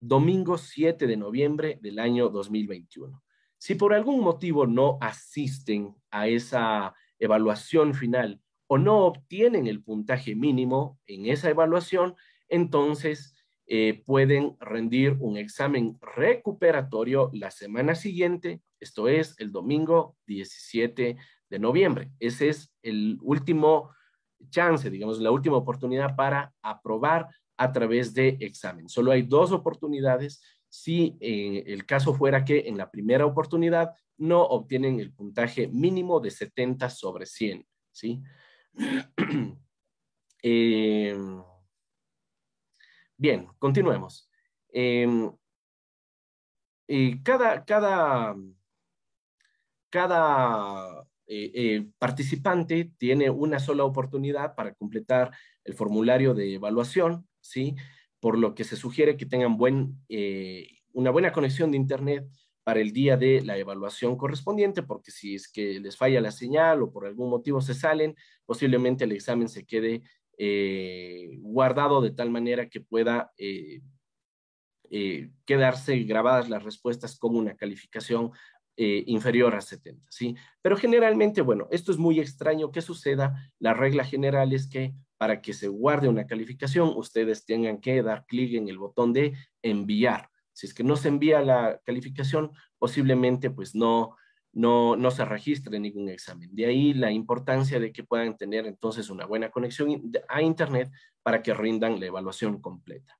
[SPEAKER 1] domingo 7 de noviembre del año 2021. Si por algún motivo no asisten a esa evaluación final o no obtienen el puntaje mínimo en esa evaluación, entonces eh, pueden rendir un examen recuperatorio la semana siguiente, esto es el domingo 17 de noviembre. Ese es el último chance, digamos, la última oportunidad para aprobar a través de examen. Solo hay dos oportunidades si eh, el caso fuera que en la primera oportunidad no obtienen el puntaje mínimo de 70 sobre 100, ¿sí? [clears throat] Eh, Bien, continuemos. Em, eh, cada, eh, eh, participante tiene una sola oportunidad para completar el formulario de evaluación, ¿sí? Por lo que se sugiere que tengan una buena conexión de Internet para el día de la evaluación correspondiente, porque si es que les falla la señal o por algún motivo se salen, posiblemente el examen se quede eh, guardado de tal manera que pueda eh, eh, quedarse grabadas las respuestas con una calificación inferior a 70, ¿sí? Pero generalmente, bueno, esto es muy extraño que suceda. La regla general es que para que se guarde una calificación, ustedes tengan que dar clic en el botón de enviar. Si es que no se envía la calificación, posiblemente pues no, no, se registre ningún examen. De ahí la importancia de que puedan tener entonces una buena conexión a Internet para que rindan la evaluación completa.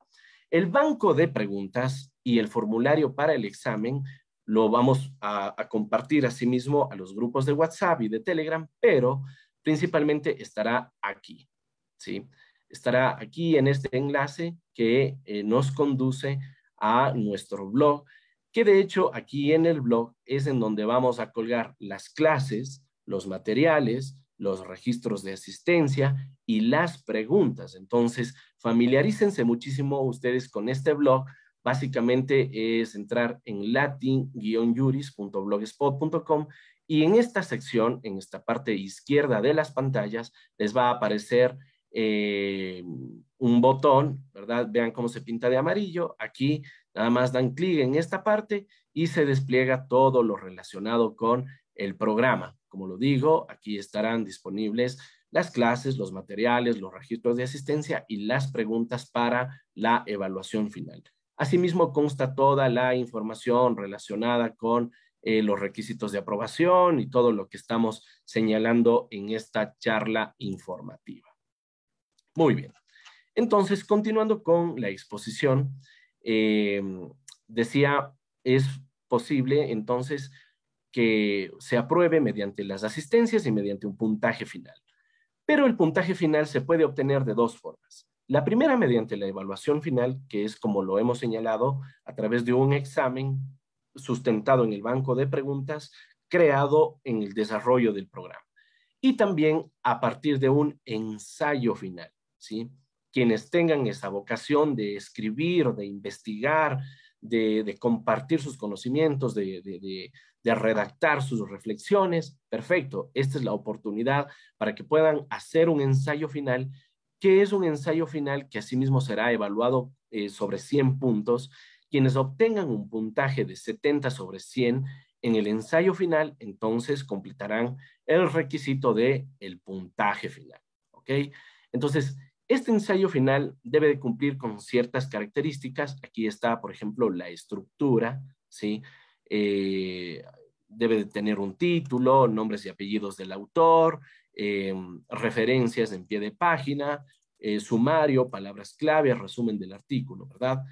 [SPEAKER 1] El banco de preguntas y el formulario para el examen lo vamos a, a compartir asimismo a los grupos de WhatsApp y de Telegram, pero principalmente estará aquí, ¿sí? Estará aquí en este enlace que eh, nos conduce a nuestro blog que de hecho aquí en el blog es en donde vamos a colgar las clases, los materiales, los registros de asistencia y las preguntas. Entonces, familiarícense muchísimo ustedes con este blog. Básicamente es entrar en latin-juris.blogspot.com y en esta sección, en esta parte izquierda de las pantallas, les va a aparecer eh, un botón, ¿verdad? Vean cómo se pinta de amarillo. Aquí Nada más dan clic en esta parte y se despliega todo lo relacionado con el programa. Como lo digo, aquí estarán disponibles las clases, los materiales, los registros de asistencia y las preguntas para la evaluación final. Asimismo, consta toda la información relacionada con eh, los requisitos de aprobación y todo lo que estamos señalando en esta charla informativa. Muy bien. Entonces, continuando con la exposición, Em, decía, es posible entonces que se apruebe mediante las asistencias y mediante un puntaje final. Pero el puntaje final se puede obtener de dos formas. La primera mediante la evaluación final, que es como lo hemos señalado, a través de un examen sustentado en el banco de preguntas creado en el desarrollo del programa. Y también a partir de un ensayo final, ¿sí? quienes tengan esa vocación de escribir, de investigar, de, compartir sus conocimientos, de, redactar sus reflexiones. Perfecto, esta es la oportunidad para que puedan hacer un ensayo final, que es un ensayo final que asimismo será evaluado eh, sobre 100 puntos. Quienes obtengan un puntaje de 70 sobre 100 en el ensayo final, entonces completarán el requisito de el puntaje final. ¿Ok? Entonces, este ensayo final debe de cumplir con ciertas características. Aquí está, por ejemplo, la estructura, ¿sí? Eh, debe de tener un título, nombres y apellidos del autor, eh, referencias en pie de página, eh, sumario, palabras clave, resumen del artículo, ¿verdad?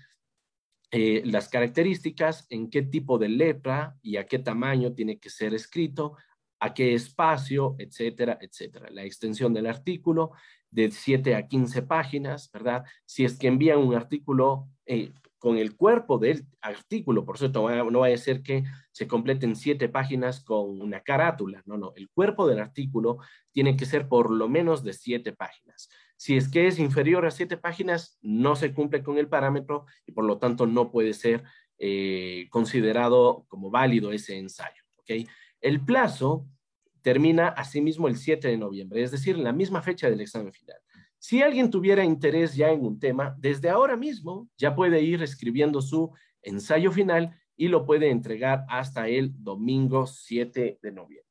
[SPEAKER 1] las características, en qué tipo de letra y a qué tamaño tiene que ser escrito, a qué espacio, etcétera, etcétera. La extensión del artículo, de 7 a 15 páginas, ¿verdad? Si es que envían un artículo eh, con el cuerpo del artículo, por cierto, no va a ser que se completen 7 páginas con una carátula, no, no, el cuerpo del artículo tiene que ser por lo menos de 7 páginas. Si es que es inferior a 7 páginas, no se cumple con el parámetro y por lo tanto no puede ser eh, considerado como válido ese ensayo, ¿ok? El plazo termina asimismo el 7 de noviembre, es decir, la misma fecha del examen final. Si alguien tuviera interés ya en un tema, desde ahora mismo ya puede ir escribiendo su ensayo final y lo puede entregar hasta el domingo 7 de noviembre.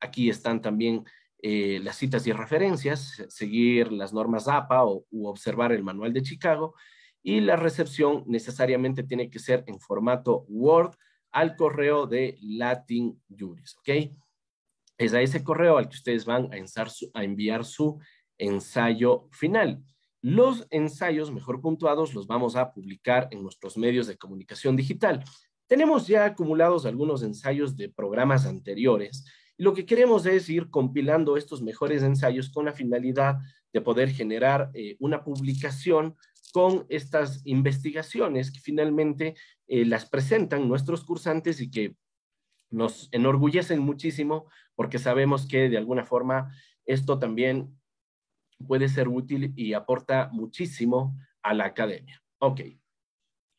[SPEAKER 1] Aquí están también eh, las citas y referencias, seguir las normas APA o observar el manual de Chicago y la recepción necesariamente tiene que ser en formato Word al correo de Latin Juris, ¿ok? es a ese correo al que ustedes van a, enviar su ensayo final. Los ensayos mejor puntuados los vamos a publicar en nuestros medios de comunicación digital. Tenemos ya acumulados algunos ensayos de programas anteriores y lo que queremos es ir compilando estos mejores ensayos con la finalidad de poder generar eh, una publicación con estas investigaciones que finalmente eh, las presentan nuestros cursantes y que nos enorgullecen muchísimo porque sabemos que de alguna forma esto también puede ser útil y aporta muchísimo a la academia. Ok,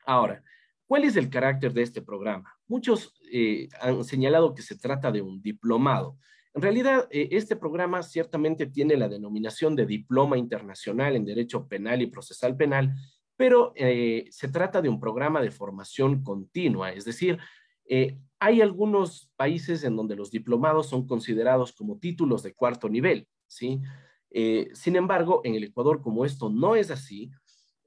[SPEAKER 1] ahora, ¿cuál es el carácter de este programa? Muchos eh, han señalado que se trata de un diplomado. En realidad, eh, este programa ciertamente tiene la denominación de Diploma Internacional en Derecho Penal y Procesal Penal, pero eh, se trata de un programa de formación continua, es decir, hay algunos países en donde los diplomados son considerados como títulos de cuarto nivel, ¿sí? Eh, sin embargo, en el Ecuador, como esto no es así,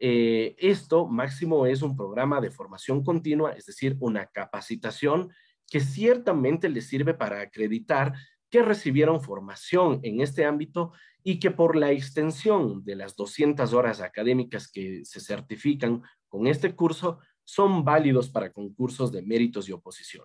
[SPEAKER 1] eh, esto máximo es un programa de formación continua, es decir, una capacitación que ciertamente les sirve para acreditar que recibieron formación en este ámbito y que por la extensión de las 200 horas académicas que se certifican con este curso, son válidos para concursos de méritos y oposición.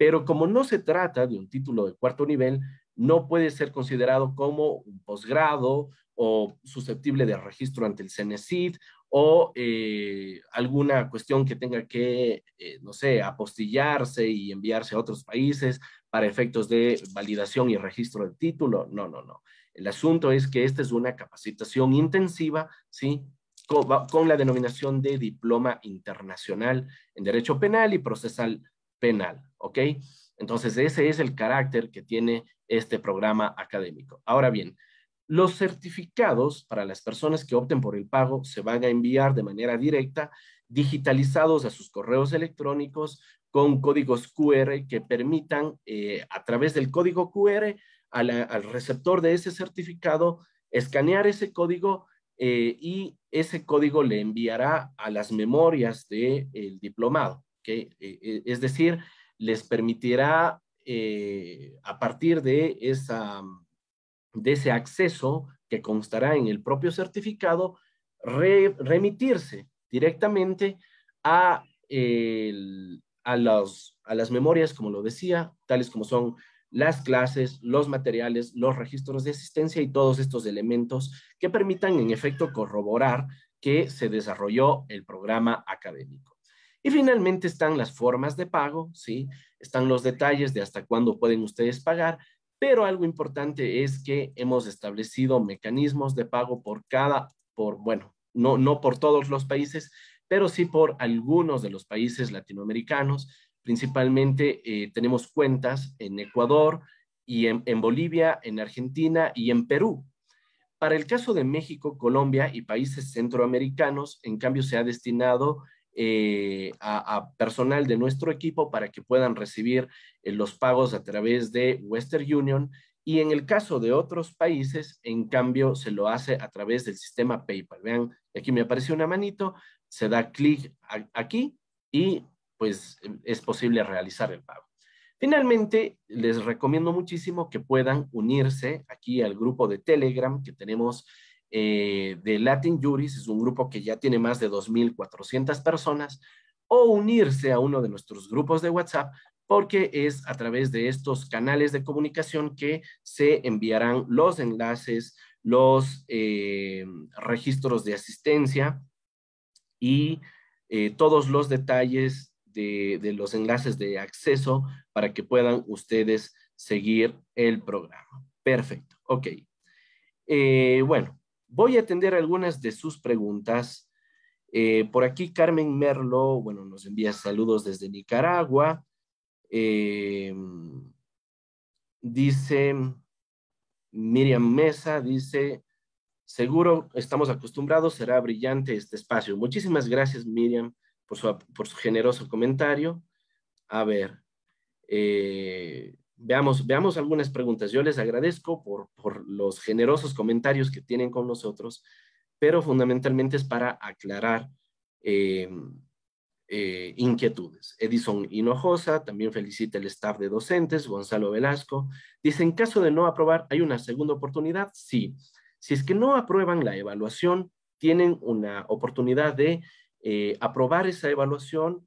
[SPEAKER 1] Pero como no se trata de un título de cuarto nivel, no puede ser considerado como un posgrado o susceptible de registro ante el CENESID o eh, alguna cuestión que tenga que, eh, no sé, apostillarse y enviarse a otros países para efectos de validación y registro del título. No, no, no. El asunto es que esta es una capacitación intensiva, ¿sí? Con, con la denominación de diploma internacional en Derecho Penal y Procesal penal, ¿ok? Entonces, ese es el carácter que tiene este programa académico. Ahora bien, los certificados para las personas que opten por el pago se van a enviar de manera directa, digitalizados a sus correos electrónicos con códigos QR que permitan, eh, a través del código QR, al receptor de ese certificado, escanear ese código eh, y ese código le enviará a las memorias del diplomado. Eh, eh, es decir, les permitirá eh, a partir de, esa, de ese acceso que constará en el propio certificado, remitirse directamente a, a, a las memorias, como lo decía, tales como son las clases, los materiales, los registros de asistencia y todos estos elementos que permitan en efecto corroborar que se desarrolló el programa académico. Y finalmente están las formas de pago, ¿sí? Están los detalles de hasta cuándo pueden ustedes pagar, pero algo importante es que hemos establecido mecanismos de pago por cada, por, bueno, no, no por todos los países, pero sí por algunos de los países latinoamericanos. Principalmente eh, tenemos cuentas en Ecuador y en, en Bolivia, en Argentina y en Perú, para el caso de México, Colombia y países centroamericanos, en cambio, se ha destinado eh, a, personal de nuestro equipo para que puedan recibir eh, los pagos a través de Western Union y en el caso de otros países, en cambio, se lo hace a través del sistema PayPal. Vean, aquí me apareció una manito, se da clic aquí y pues es posible realizar el pago. Finalmente, les recomiendo muchísimo que puedan unirse aquí al grupo de Telegram que tenemos eh, de Latin Juris, es un grupo que ya tiene más de 2.400 personas, o unirse a uno de nuestros grupos de WhatsApp, porque es a través de estos canales de comunicación que se enviarán los enlaces, los eh, registros de asistencia y eh, todos los detalles de, los enlaces de acceso para que puedan ustedes seguir el programa. Perfecto, ok. bueno, Voy a atender algunas de sus preguntas. Eh, por aquí Carmen Merlo, bueno, nos envía saludos desde Nicaragua. Eh, dice Miriam Mesa, dice, seguro estamos acostumbrados, será brillante este espacio. Muchísimas gracias Miriam por su, generoso comentario. A ver, eh, veamos, algunas preguntas. Yo les agradezco por, los generosos comentarios que tienen con nosotros, pero fundamentalmente es para aclarar em, eh, inquietudes. Edison Hinojosa también felicita el staff de docentes, Gonzalo Velasco. Dice, en caso de no aprobar, ¿hay una segunda oportunidad? Sí. Si es que no aprueban la evaluación, tienen una oportunidad de eh, aprobar esa evaluación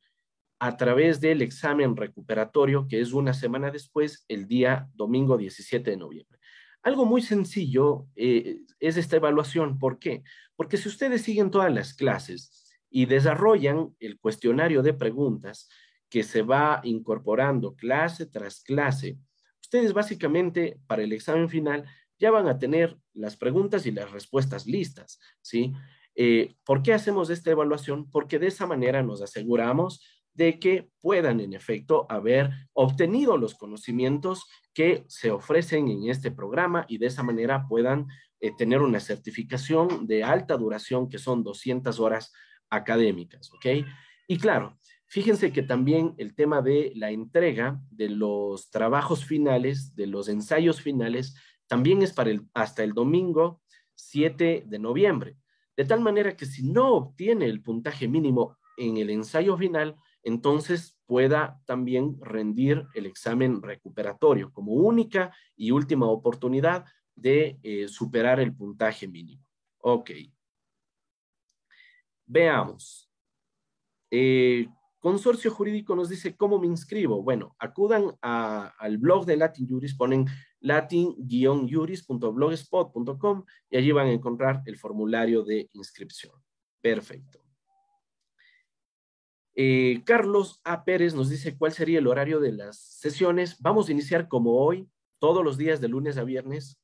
[SPEAKER 1] a través del examen recuperatorio, que es una semana después, el día domingo 17 de noviembre. Algo muy sencillo eh, es esta evaluación. ¿Por qué? Porque si ustedes siguen todas las clases y desarrollan el cuestionario de preguntas que se va incorporando clase tras clase, ustedes básicamente para el examen final ya van a tener las preguntas y las respuestas listas, ¿sí? Eh, ¿Por qué hacemos esta evaluación? Porque de esa manera nos aseguramos de que puedan en efecto haber obtenido los conocimientos que se ofrecen en este programa y de esa manera puedan eh, tener una certificación de alta duración que son 200 horas académicas, Y claro, fíjense que también el tema de la entrega de los trabajos finales, de los ensayos finales, también es para hasta el domingo 7 de noviembre. De tal manera que si no obtiene el puntaje mínimo en el ensayo final, entonces pueda también rendir el examen recuperatorio como única y última oportunidad de eh, superar el puntaje mínimo. Ok. Veamos. Eh, consorcio jurídico nos dice, ¿cómo me inscribo? Bueno, acudan al blog de Latin Juris, ponen latin-juris.blogspot.com y allí van a encontrar el formulario de inscripción. Perfecto. Eh, Carlos A. Pérez nos dice cuál sería el horario de las sesiones. Vamos a iniciar como hoy, todos los días de lunes a viernes,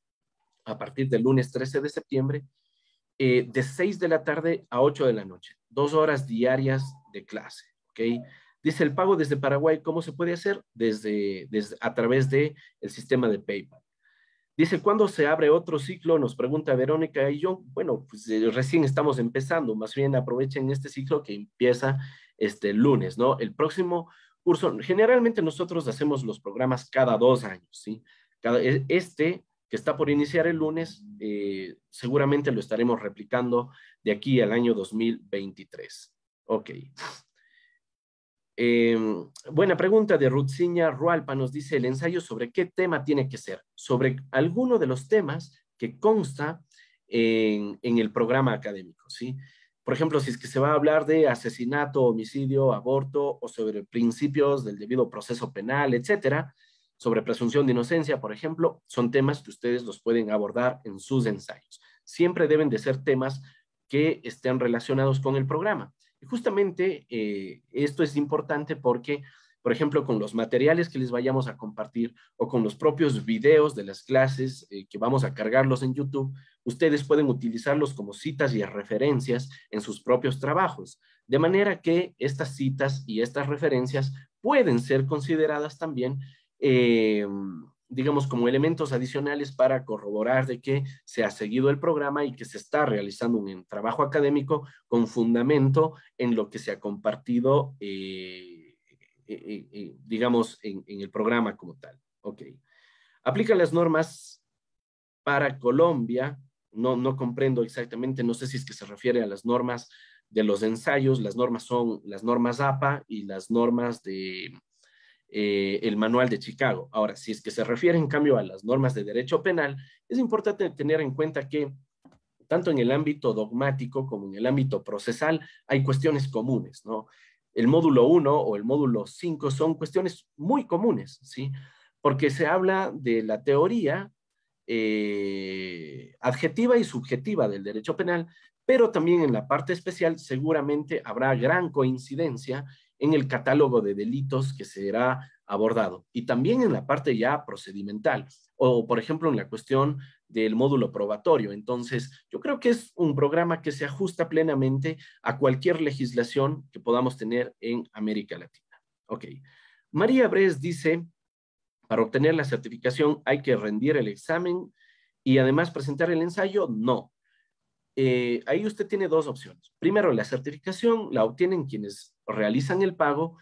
[SPEAKER 1] a partir del lunes 13 de septiembre, eh, de 6 de la tarde a 8 de la noche, dos horas diarias de clase. Dice el pago desde Paraguay, ¿cómo se puede hacer? Desde, a través del el sistema de PayPal. Dice, ¿cuándo se abre otro ciclo? Nos pregunta Verónica y yo. Bueno, pues eh, recién estamos empezando, más bien aprovechen este ciclo que empieza este lunes, ¿no? El próximo curso, generalmente nosotros hacemos los programas cada dos años, ¿sí? Cada, e, este que está por iniciar el lunes, eh, seguramente lo estaremos replicando de aquí al año 2023. Ok. Em, buena pregunta de Rutziña Rualpa. Nos dice el ensayo sobre qué tema tiene que ser. Sobre alguno de los temas que consta en, en el programa académico, ¿sí? Por ejemplo, si es que se va a hablar de asesinato, homicidio, aborto o sobre principios del debido proceso penal, etcétera, sobre presunción de inocencia, por ejemplo, son temas que ustedes los pueden abordar en sus ensayos. Siempre deben de ser temas que estén relacionados con el programa. Y justamente eh, esto es importante porque por ejemplo, con los materiales que les vayamos a compartir o con los propios videos de las clases eh, que vamos a cargarlos en YouTube, ustedes pueden utilizarlos como citas y referencias en sus propios trabajos, de manera que estas citas y estas referencias pueden ser consideradas también, eh, digamos, como elementos adicionales para corroborar de que se ha seguido el programa y que se está realizando un trabajo académico con fundamento en lo que se ha compartido. Eh, eh, eh, eh, digamos, en, el programa como tal. Ok. Aplica las normas para Colombia. No, no comprendo exactamente, no sé si es que se refiere a las normas de los ensayos. Las normas son las normas APA y las normas de, el manual de Chicago. Ahora, si es que se refiere en cambio a las normas de derecho penal, es importante tener en cuenta que tanto en el ámbito dogmático como en el ámbito procesal hay cuestiones comunes, ¿no? el módulo 1 o el módulo 5 son cuestiones muy comunes, ¿sí? Porque se habla de la teoría eh, adjetiva y subjetiva del derecho penal, pero también en la parte especial seguramente habrá gran coincidencia en el catálogo de delitos que será abordado. Y también en la parte ya procedimental, o por ejemplo en la cuestión del módulo probatorio. Entonces, yo creo que es un programa que se ajusta plenamente a cualquier legislación que podamos tener en América Latina. Ok. María Bres dice, para obtener la certificación hay que rendir el examen y además presentar el ensayo. No. Eh, ahí usted tiene dos opciones. Primero, la certificación la obtienen quienes realizan el pago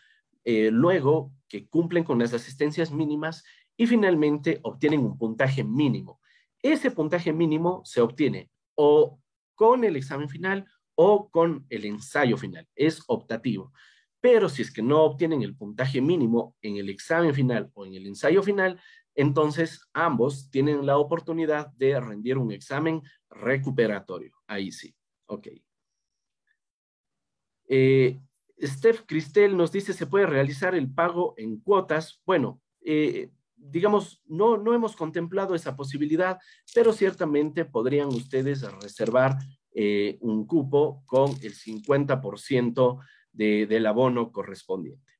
[SPEAKER 1] eh, luego que cumplen con las asistencias mínimas y finalmente obtienen un puntaje mínimo. Ese puntaje mínimo se obtiene o con el examen final o con el ensayo final. Es optativo. Pero si es que no obtienen el puntaje mínimo en el examen final o en el ensayo final, entonces ambos tienen la oportunidad de rendir un examen recuperatorio. Ahí sí. Ok. Eh, Steph Cristel nos dice, ¿se puede realizar el pago en cuotas? Bueno, eh, digamos, no, no hemos contemplado esa posibilidad, pero ciertamente podrían ustedes reservar eh, un cupo con el 50% de, del abono correspondiente.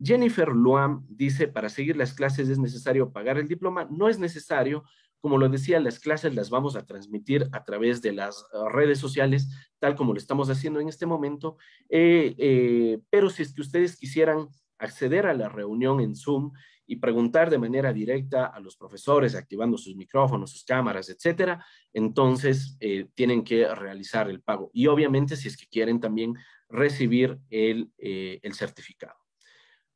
[SPEAKER 1] Jennifer Luam dice, para seguir las clases es necesario pagar el diploma. No es necesario, como lo decía, las clases las vamos a transmitir a través de las ah, redes sociales, tal como lo estamos haciendo en este momento. Eh, eh, pero si es que ustedes quisieran acceder a la reunión en Zoom y preguntar de manera directa a los profesores, activando sus micrófonos, sus cámaras, etcétera, entonces eh, tienen que realizar el pago. Y obviamente si es que quieren también recibir el certificado.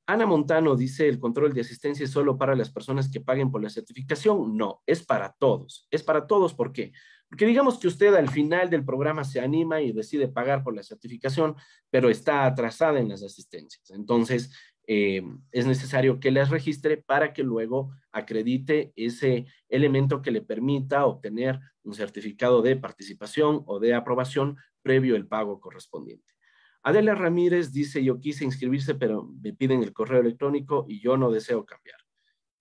[SPEAKER 1] Ana Montano dice, el control de asistencia es solo para las personas que paguen por la certificación. No, es para todos. Es para todos, ¿por qué? Porque digamos que usted al final del programa se anima y decide pagar por la certificación, pero está atrasada en las asistencias. Entonces, eh, es necesario que las registre para que luego acredite ese elemento que le permita obtener un certificado de participación o de aprobación previo el pago correspondiente. Adela Ramírez dice, yo quise inscribirse, pero me piden el correo electrónico y yo no deseo cambiar.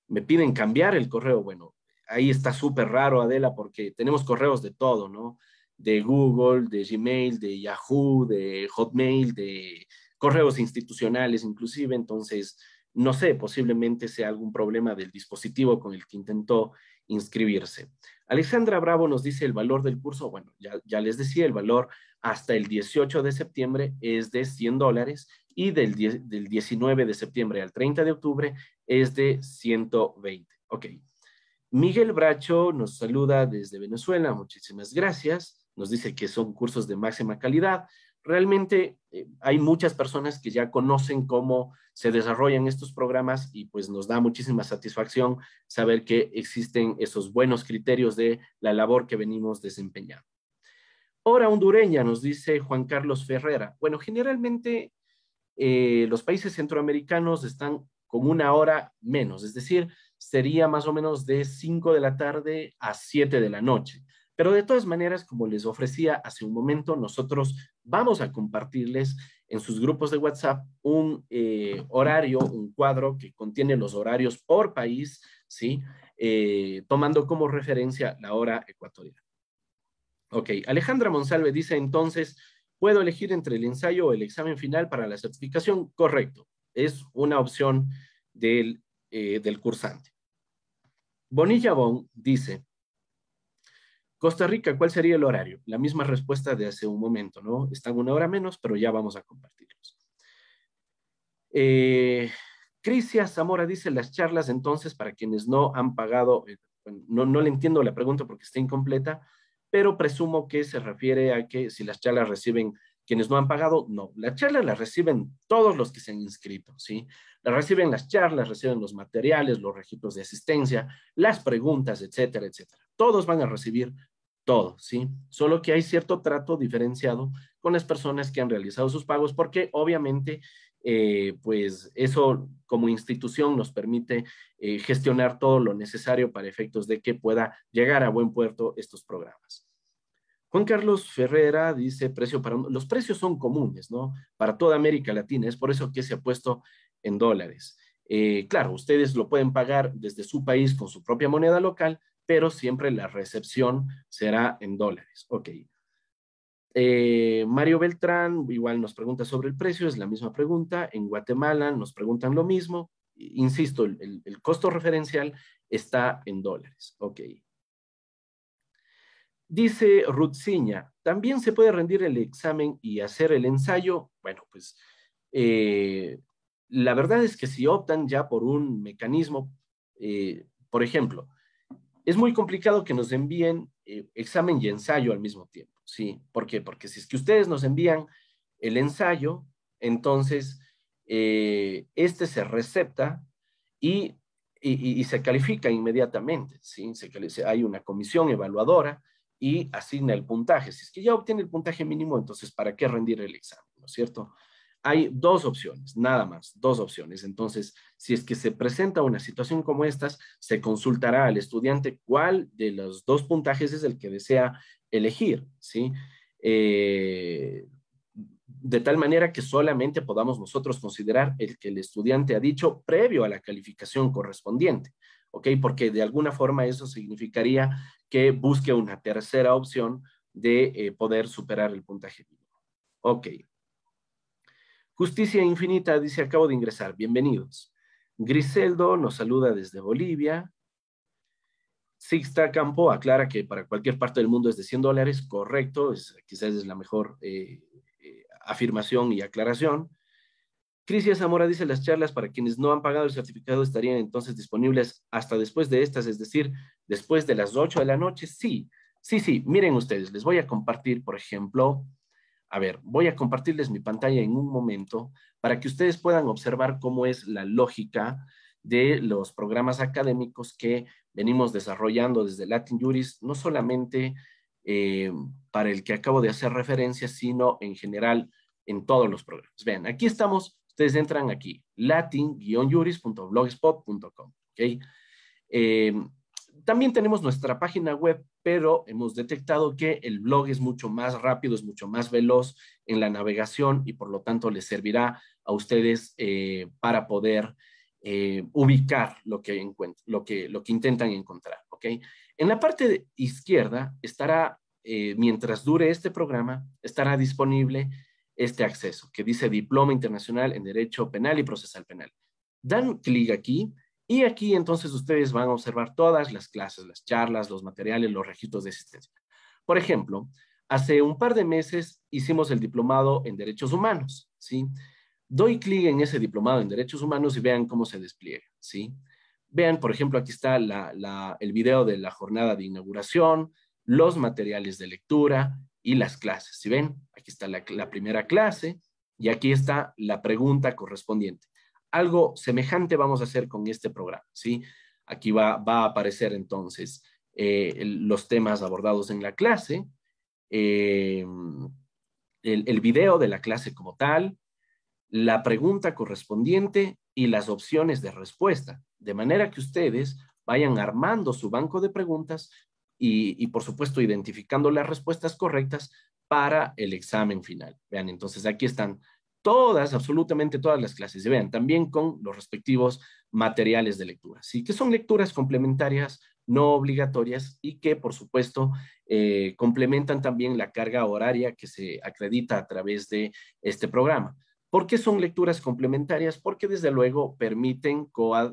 [SPEAKER 1] Me piden cambiar el correo. Bueno, ahí está súper raro, Adela, porque tenemos correos de todo, ¿no? De Google, de Gmail, de Yahoo, de Hotmail, de correos institucionales inclusive. Entonces, no sé, posiblemente sea algún problema del dispositivo con el que intentó inscribirse. Alexandra Bravo nos dice el valor del curso, bueno, ya, les decía, el valor hasta el 18 de septiembre es de 100 dólares y del, 19 de septiembre al 30 de octubre es de 120. Ok. Miguel Bracho nos saluda desde Venezuela, muchísimas gracias. Nos dice que son cursos de máxima calidad realmente eh, hay muchas personas que ya conocen cómo se desarrollan estos programas y pues nos da muchísima satisfacción saber que existen esos buenos criterios de la labor que venimos desempeñando. Hora hondureña, nos dice Juan Carlos Ferrera. Bueno, generalmente eh, los países centroamericanos están con una hora menos, es decir, sería más o menos de 5 de la tarde a 7 de la noche. Pero de todas maneras, como les ofrecía hace un momento, nosotros vamos a compartirles en sus grupos de WhatsApp un eh, horario, un cuadro que contiene los horarios por país, ¿sí? Eh, tomando como referencia la hora ecuatorial. Ok, Alejandra Monsalve dice entonces, ¿puedo elegir entre el ensayo o el examen final para la certificación? Correcto, es una opción del, eh, del cursante. Bonilla Bon dice, Costa Rica, ¿cuál sería el horario? La misma respuesta de hace un momento, ¿no? Están una hora menos, pero ya vamos a compartirlos. Eh, Crisia Zamora dice las charlas, entonces, para quienes no han pagado, eh, no, no le entiendo la pregunta porque está incompleta, pero presumo que se refiere a que si las charlas reciben quienes no han pagado, no. Las charlas las reciben todos los que se han inscrito, ¿sí? Las reciben las charlas, reciben los materiales, los registros de asistencia, las preguntas, etcétera, etcétera. Todos van a recibir todo, ¿sí? Solo que hay cierto trato diferenciado con las personas que han realizado sus pagos, porque obviamente, eh, pues eso como institución nos permite eh, gestionar todo lo necesario para efectos de que pueda llegar a buen puerto estos programas. Juan Carlos Ferrera dice precio para los precios son comunes, ¿no? Para toda América Latina, es por eso que se ha puesto en dólares. Eh, claro, ustedes lo pueden pagar desde su país con su propia moneda local, pero siempre la recepción será en dólares. Ok. Eh, Mario Beltrán igual nos pregunta sobre el precio, es la misma pregunta. En Guatemala nos preguntan lo mismo. Insisto, el, costo referencial está en dólares. Ok. Dice Rutziña, ¿también se puede rendir el examen y hacer el ensayo? Bueno, pues eh, la verdad es que si optan ya por un mecanismo, eh, por ejemplo, es muy complicado que nos envíen eh, examen y ensayo al mismo tiempo, ¿sí? ¿Por qué? Porque si es que ustedes nos envían el ensayo, entonces eh, este se recepta y, se califica inmediatamente, ¿sí? hay una comisión evaluadora y asigna el puntaje. Si es que ya obtiene el puntaje mínimo, entonces ¿para qué rendir el examen, no es cierto? Hay dos opciones, nada más, dos opciones. Entonces, si es que se presenta una situación como estas, se consultará al estudiante cuál de los dos puntajes es el que desea elegir, ¿sí? Eh, de tal manera que solamente podamos nosotros considerar el que el estudiante ha dicho previo a la calificación correspondiente, ¿ok? Porque de alguna forma eso significaría que busque una tercera opción de eh, poder superar el puntaje mínimo. Ok, Justicia Infinita dice, acabo de ingresar, bienvenidos. Griseldo nos saluda desde Bolivia. Sixta Campo aclara que para cualquier parte del mundo es de 100 dólares, correcto, quizás es la mejor eh, eh, afirmación y aclaración. Crisia Zamora dice, las charlas para quienes no han pagado el certificado estarían entonces disponibles hasta después de estas, es decir, después de las 8 de la noche. Sí, sí, sí, miren ustedes, les voy a compartir, por ejemplo, a ver, voy a compartirles mi pantalla en un momento para que ustedes puedan observar cómo es la lógica de los programas académicos que venimos desarrollando desde Latin Juris, no solamente eh, para el que acabo de hacer referencia, sino en general en todos los programas. Vean, aquí estamos, ustedes entran aquí, latin-juris.blogspot.com, ¿ok? Eh, también tenemos nuestra página web, pero hemos detectado que el blog es mucho más rápido, es mucho más veloz en la navegación y por lo tanto les servirá a ustedes eh, para poder eh, ubicar lo que, lo, que, lo que intentan encontrar. En la parte izquierda estará, eh, mientras dure este programa, estará disponible este acceso que dice Diploma Internacional en Derecho Penal y Procesal Penal. Dan clic aquí y aquí entonces ustedes van a observar todas las clases, las charlas, los materiales, los registros de asistencia. Por ejemplo, hace un par de meses hicimos el diplomado en derechos humanos, ¿sí? Doy clic en ese diplomado en derechos humanos y vean cómo se despliega, ¿sí? Vean, por ejemplo, aquí está el video de la jornada de inauguración, los materiales de lectura y las clases. Si ven, aquí está la primera clase y aquí está la pregunta correspondiente algo semejante vamos a hacer con este programa, ¿sí? Aquí va, a aparecer entonces eh, los temas abordados en la clase, eh, el, video de la clase como tal, la pregunta correspondiente y las opciones de respuesta, de manera que ustedes vayan armando su banco de preguntas y, y, por supuesto identificando las respuestas correctas para el examen final. Vean, entonces aquí están todas, absolutamente todas las clases, vean, también con los respectivos materiales de lectura, ¿sí? que son lecturas complementarias, no obligatorias y que, por supuesto, eh, complementan también la carga horaria que se acredita a través de este programa. ¿Por qué son lecturas complementarias? Porque desde luego permiten,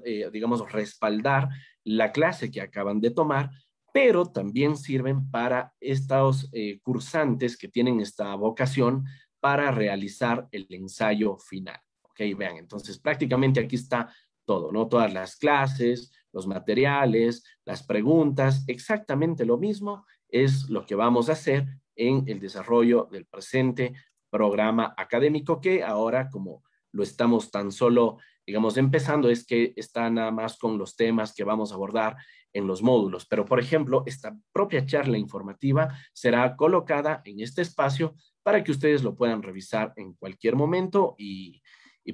[SPEAKER 1] eh, digamos, respaldar la clase que acaban de tomar, pero también sirven para estos eh, cursantes que tienen esta vocación para realizar el ensayo final. Ok, vean, entonces prácticamente aquí está todo, ¿no? Todas las clases, los materiales, las preguntas, exactamente lo mismo es lo que vamos a hacer en el desarrollo del presente programa académico que ahora como lo estamos tan solo, digamos, empezando, es que está nada más con los temas que vamos a abordar en los módulos. Pero, por ejemplo, esta propia charla informativa será colocada en este espacio para que ustedes lo puedan revisar en cualquier momento y,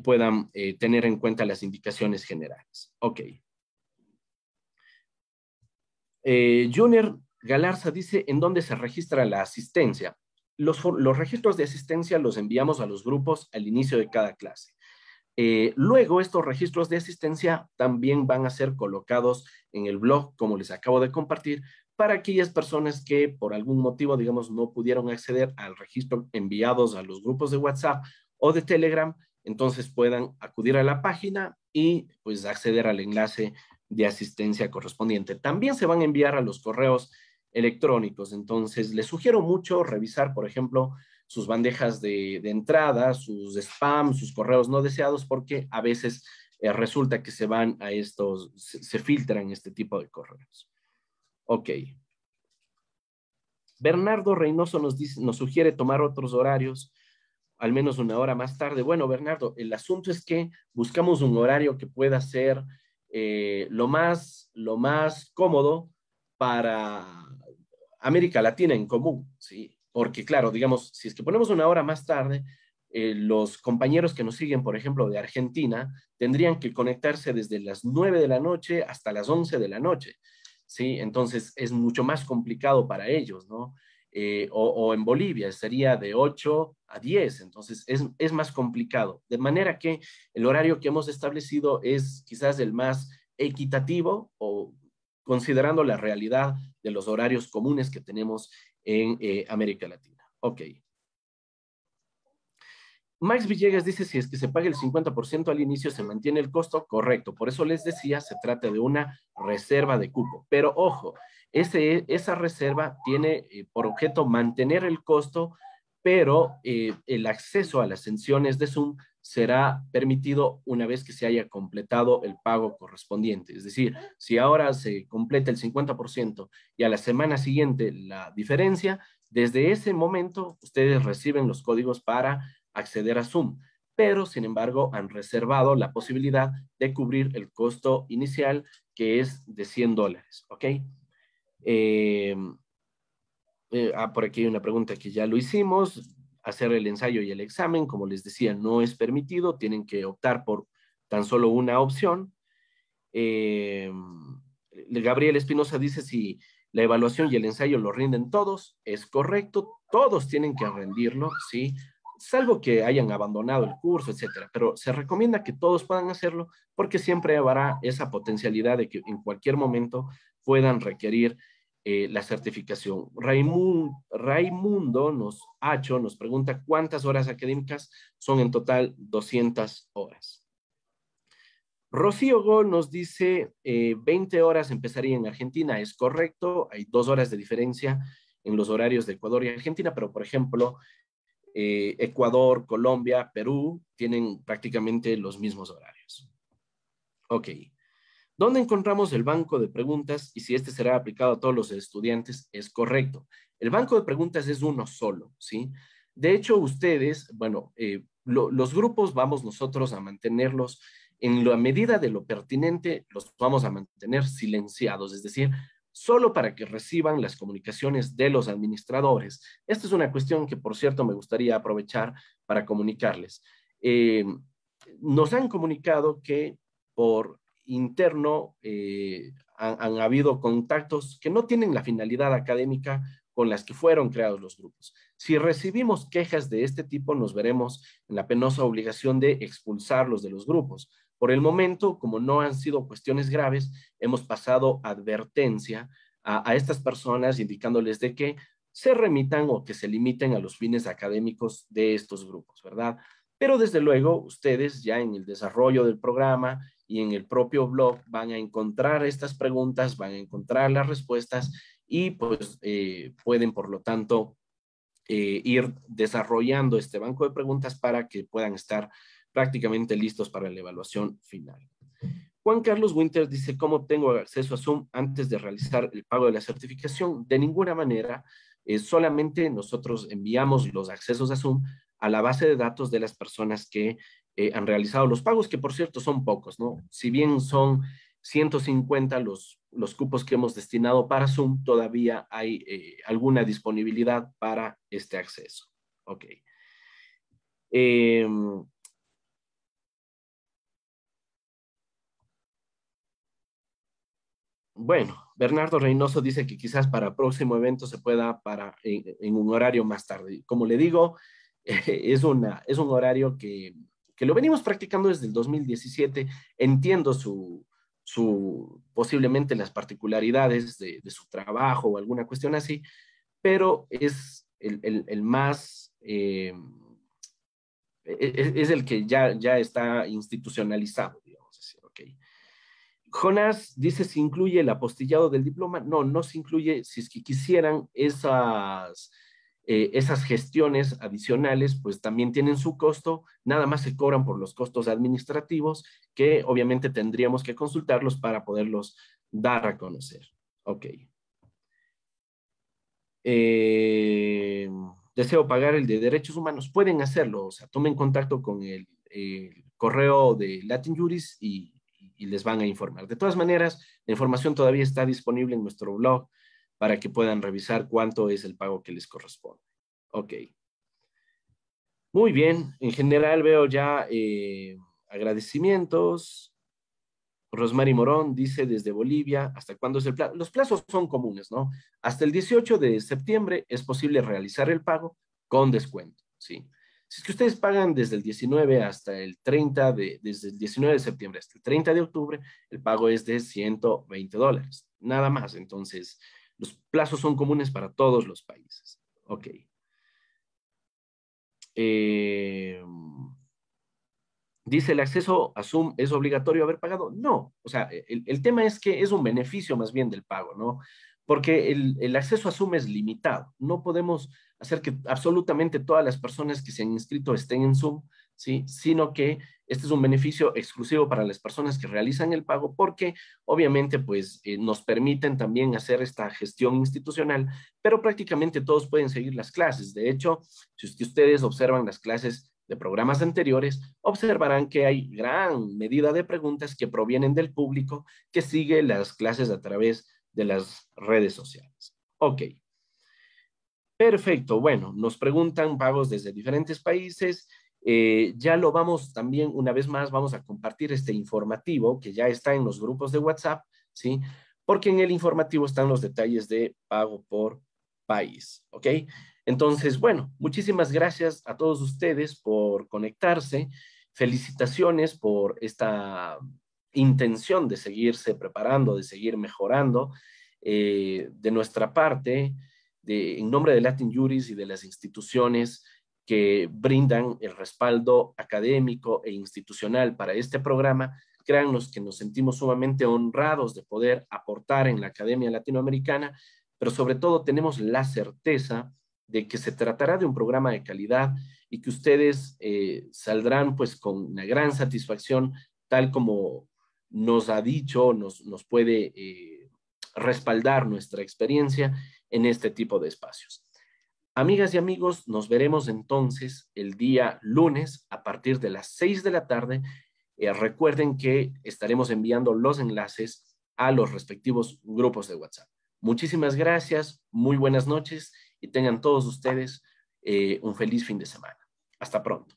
[SPEAKER 1] puedan eh, tener en cuenta las indicaciones generales. Ok. Eh, Junior Galarza dice, ¿en dónde se registra la asistencia? Los, los registros de asistencia los enviamos a los grupos al inicio de cada clase. Eh, luego, estos registros de asistencia también van a ser colocados en el blog, como les acabo de compartir, para aquellas personas que por algún motivo, digamos, no pudieron acceder al registro enviados a los grupos de WhatsApp o de Telegram, entonces puedan acudir a la página y pues acceder al enlace de asistencia correspondiente. También se van a enviar a los correos electrónicos, entonces les sugiero mucho revisar, por ejemplo, sus bandejas de, entrada, sus spam, sus correos no deseados, porque a veces eh, resulta que se van a estos, se, filtran este tipo de correos. Ok. Bernardo Reynoso nos, dice, nos sugiere tomar otros horarios, al menos una hora más tarde. Bueno, Bernardo, el asunto es que buscamos un horario que pueda ser eh, lo, más, lo más cómodo para América Latina en común, ¿sí? Porque claro, digamos, si es que ponemos una hora más tarde, eh, los compañeros que nos siguen, por ejemplo, de Argentina, tendrían que conectarse desde las 9 de la noche hasta las 11 de la noche. ¿sí? Entonces es mucho más complicado para ellos, ¿no? Eh, o, en Bolivia sería de 8 a 10, entonces es, es, más complicado. De manera que el horario que hemos establecido es quizás el más equitativo o considerando la realidad de los horarios comunes que tenemos en eh, América Latina. Ok. Max Villegas dice, si es que se paga el 50% al inicio, ¿se mantiene el costo? Correcto. Por eso les decía, se trata de una reserva de cupo. Pero ojo, esa reserva tiene eh, por objeto mantener el costo, pero eh, el acceso a las sesiones de Zoom será permitido una vez que se haya completado el pago correspondiente. Es decir, si ahora se completa el 50% y a la semana siguiente la diferencia, desde ese momento ustedes reciben los códigos para acceder a Zoom, pero sin embargo han reservado la posibilidad de cubrir el costo inicial que es de 100 dólares, ¿ok? Em, eh, ah, por aquí hay una pregunta que ya lo hicimos hacer el ensayo y el examen. Como les decía, no es permitido, tienen que optar por tan solo una opción. Eh, Gabriel Espinosa dice si la evaluación y el ensayo lo rinden todos, es correcto, todos tienen que rendirlo, ¿sí? Salvo que hayan abandonado el curso, etcétera, pero se recomienda que todos puedan hacerlo porque siempre habrá esa potencialidad de que en cualquier momento puedan requerir eh, la certificación. Raimundo, nos nos, hecho nos pregunta cuántas horas académicas son en total 200 horas. Rocío Go nos dice 20 eh, horas empezaría en Argentina, es correcto, hay dos horas de diferencia en los horarios de Ecuador y Argentina, pero por ejemplo, eh, Ecuador, Colombia, Perú tienen prácticamente los mismos horarios. Ok. ¿Dónde encontramos el banco de preguntas y si este será aplicado a todos los estudiantes? Es correcto. El banco de preguntas es uno solo, ¿sí? De hecho, ustedes, bueno, eh, los grupos vamos nosotros a mantenerlos en la medida de lo pertinente, los vamos a mantener silenciados, es decir, solo para que reciban las comunicaciones de los administradores. Esta es una cuestión que, por cierto, me gustaría aprovechar para comunicarles. Eh, nos han comunicado que por interno eh, han, habido contactos que no tienen la finalidad académica con las que fueron creados los grupos. Si recibimos quejas de este tipo, nos veremos en la penosa obligación de expulsarlos de los grupos. Por el momento, como no han sido cuestiones graves, hemos pasado advertencia a, a estas personas indicándoles de que se remitan o que se limiten a los fines académicos de estos grupos, ¿verdad? Pero desde luego, ustedes ya en el desarrollo del programa, y en el propio blog van a encontrar estas preguntas, van a encontrar las respuestas y pues eh, pueden, por lo tanto, eh, ir desarrollando este banco de preguntas para que puedan estar prácticamente listos para la evaluación final. Juan Carlos winters dice, ¿cómo tengo acceso a Zoom antes de realizar el pago de la certificación? De ninguna manera, eh, solamente nosotros enviamos los accesos a Zoom a la base de datos de las personas que eh, han realizado los pagos, que por cierto son pocos, ¿no? Si bien son 150 los, los cupos que hemos destinado para Zoom, todavía hay eh, alguna disponibilidad para este acceso. Ok. Em, bueno, Bernardo Reynoso dice que quizás para próximo evento se pueda para en, en un horario más tarde. Como le digo, [laughs] es, una, es un horario que que lo venimos practicando desde el 2017, entiendo su, posiblemente las particularidades de, su trabajo o alguna cuestión así, pero es el, más, eh, e, e, es, el que ya, ya está institucionalizado, digamos así, Jonas dice, si incluye el apostillado del diploma? No, no se incluye, si es que quisieran esas eh, esas gestiones adicionales pues también tienen su costo, nada más se cobran por los costos administrativos que obviamente tendríamos que consultarlos para poderlos dar a conocer. Ok. Eh, deseo pagar el de derechos humanos. Pueden hacerlo, o sea, tomen contacto con el, correo de Latin Juris y les van a informar. De todas maneras, la información todavía está disponible en nuestro blog para que puedan revisar cuánto es el pago que les corresponde. Ok. Muy bien, en general veo ya eh, agradecimientos. Rosmary Morón dice desde Bolivia, ¿hasta cuándo es el plazo? Los plazos son comunes, ¿no? Hasta el 18 de septiembre es posible realizar el pago con descuento, ¿sí? Si es que ustedes pagan desde el 19 hasta el 30 de, desde el 19 de septiembre hasta el 30 de octubre, el pago es de 120 dólares, nada más. Entonces, los plazos son comunes para todos los países. Ok. Em, dice, ¿el acceso a Zoom es obligatorio haber pagado? No. O sea, el, tema es que es un beneficio más bien del pago, ¿no? Porque el, el acceso a Zoom es limitado. No podemos hacer que absolutamente todas las personas que se han inscrito estén en Zoom, ¿sí? Sino que este es un beneficio exclusivo para las personas que realizan el pago porque obviamente pues eh, nos permiten también hacer esta gestión institucional, pero prácticamente todos pueden seguir las clases. De hecho, si ustedes observan las clases de programas anteriores, observarán que hay gran medida de preguntas que provienen del público que sigue las clases a través de las redes sociales. Ok. Perfecto. Bueno, nos preguntan pagos desde diferentes países eh, ya lo vamos también, una vez más, vamos a compartir este informativo que ya está en los grupos de WhatsApp, ¿sí? Porque en el informativo están los detalles de pago por país, ¿ok? Entonces, bueno, muchísimas gracias a todos ustedes por conectarse. Felicitaciones por esta intención de seguirse preparando, de seguir mejorando. Eh, de nuestra parte, de, en nombre de Latin Juris y de las instituciones, que brindan el respaldo académico e institucional para este programa, los que nos sentimos sumamente honrados de poder aportar en la Academia Latinoamericana, pero sobre todo tenemos la certeza de que se tratará de un programa de calidad y que ustedes eh, saldrán pues con una gran satisfacción, tal como nos ha dicho, nos, nos puede eh, respaldar nuestra experiencia en este tipo de espacios. Amigas y amigos, nos veremos entonces el día lunes a partir de las 6 de la tarde. Eh, recuerden que estaremos enviando los enlaces a los respectivos grupos de WhatsApp. Muchísimas gracias, muy buenas noches y tengan todos ustedes eh, un feliz fin de semana. Hasta pronto.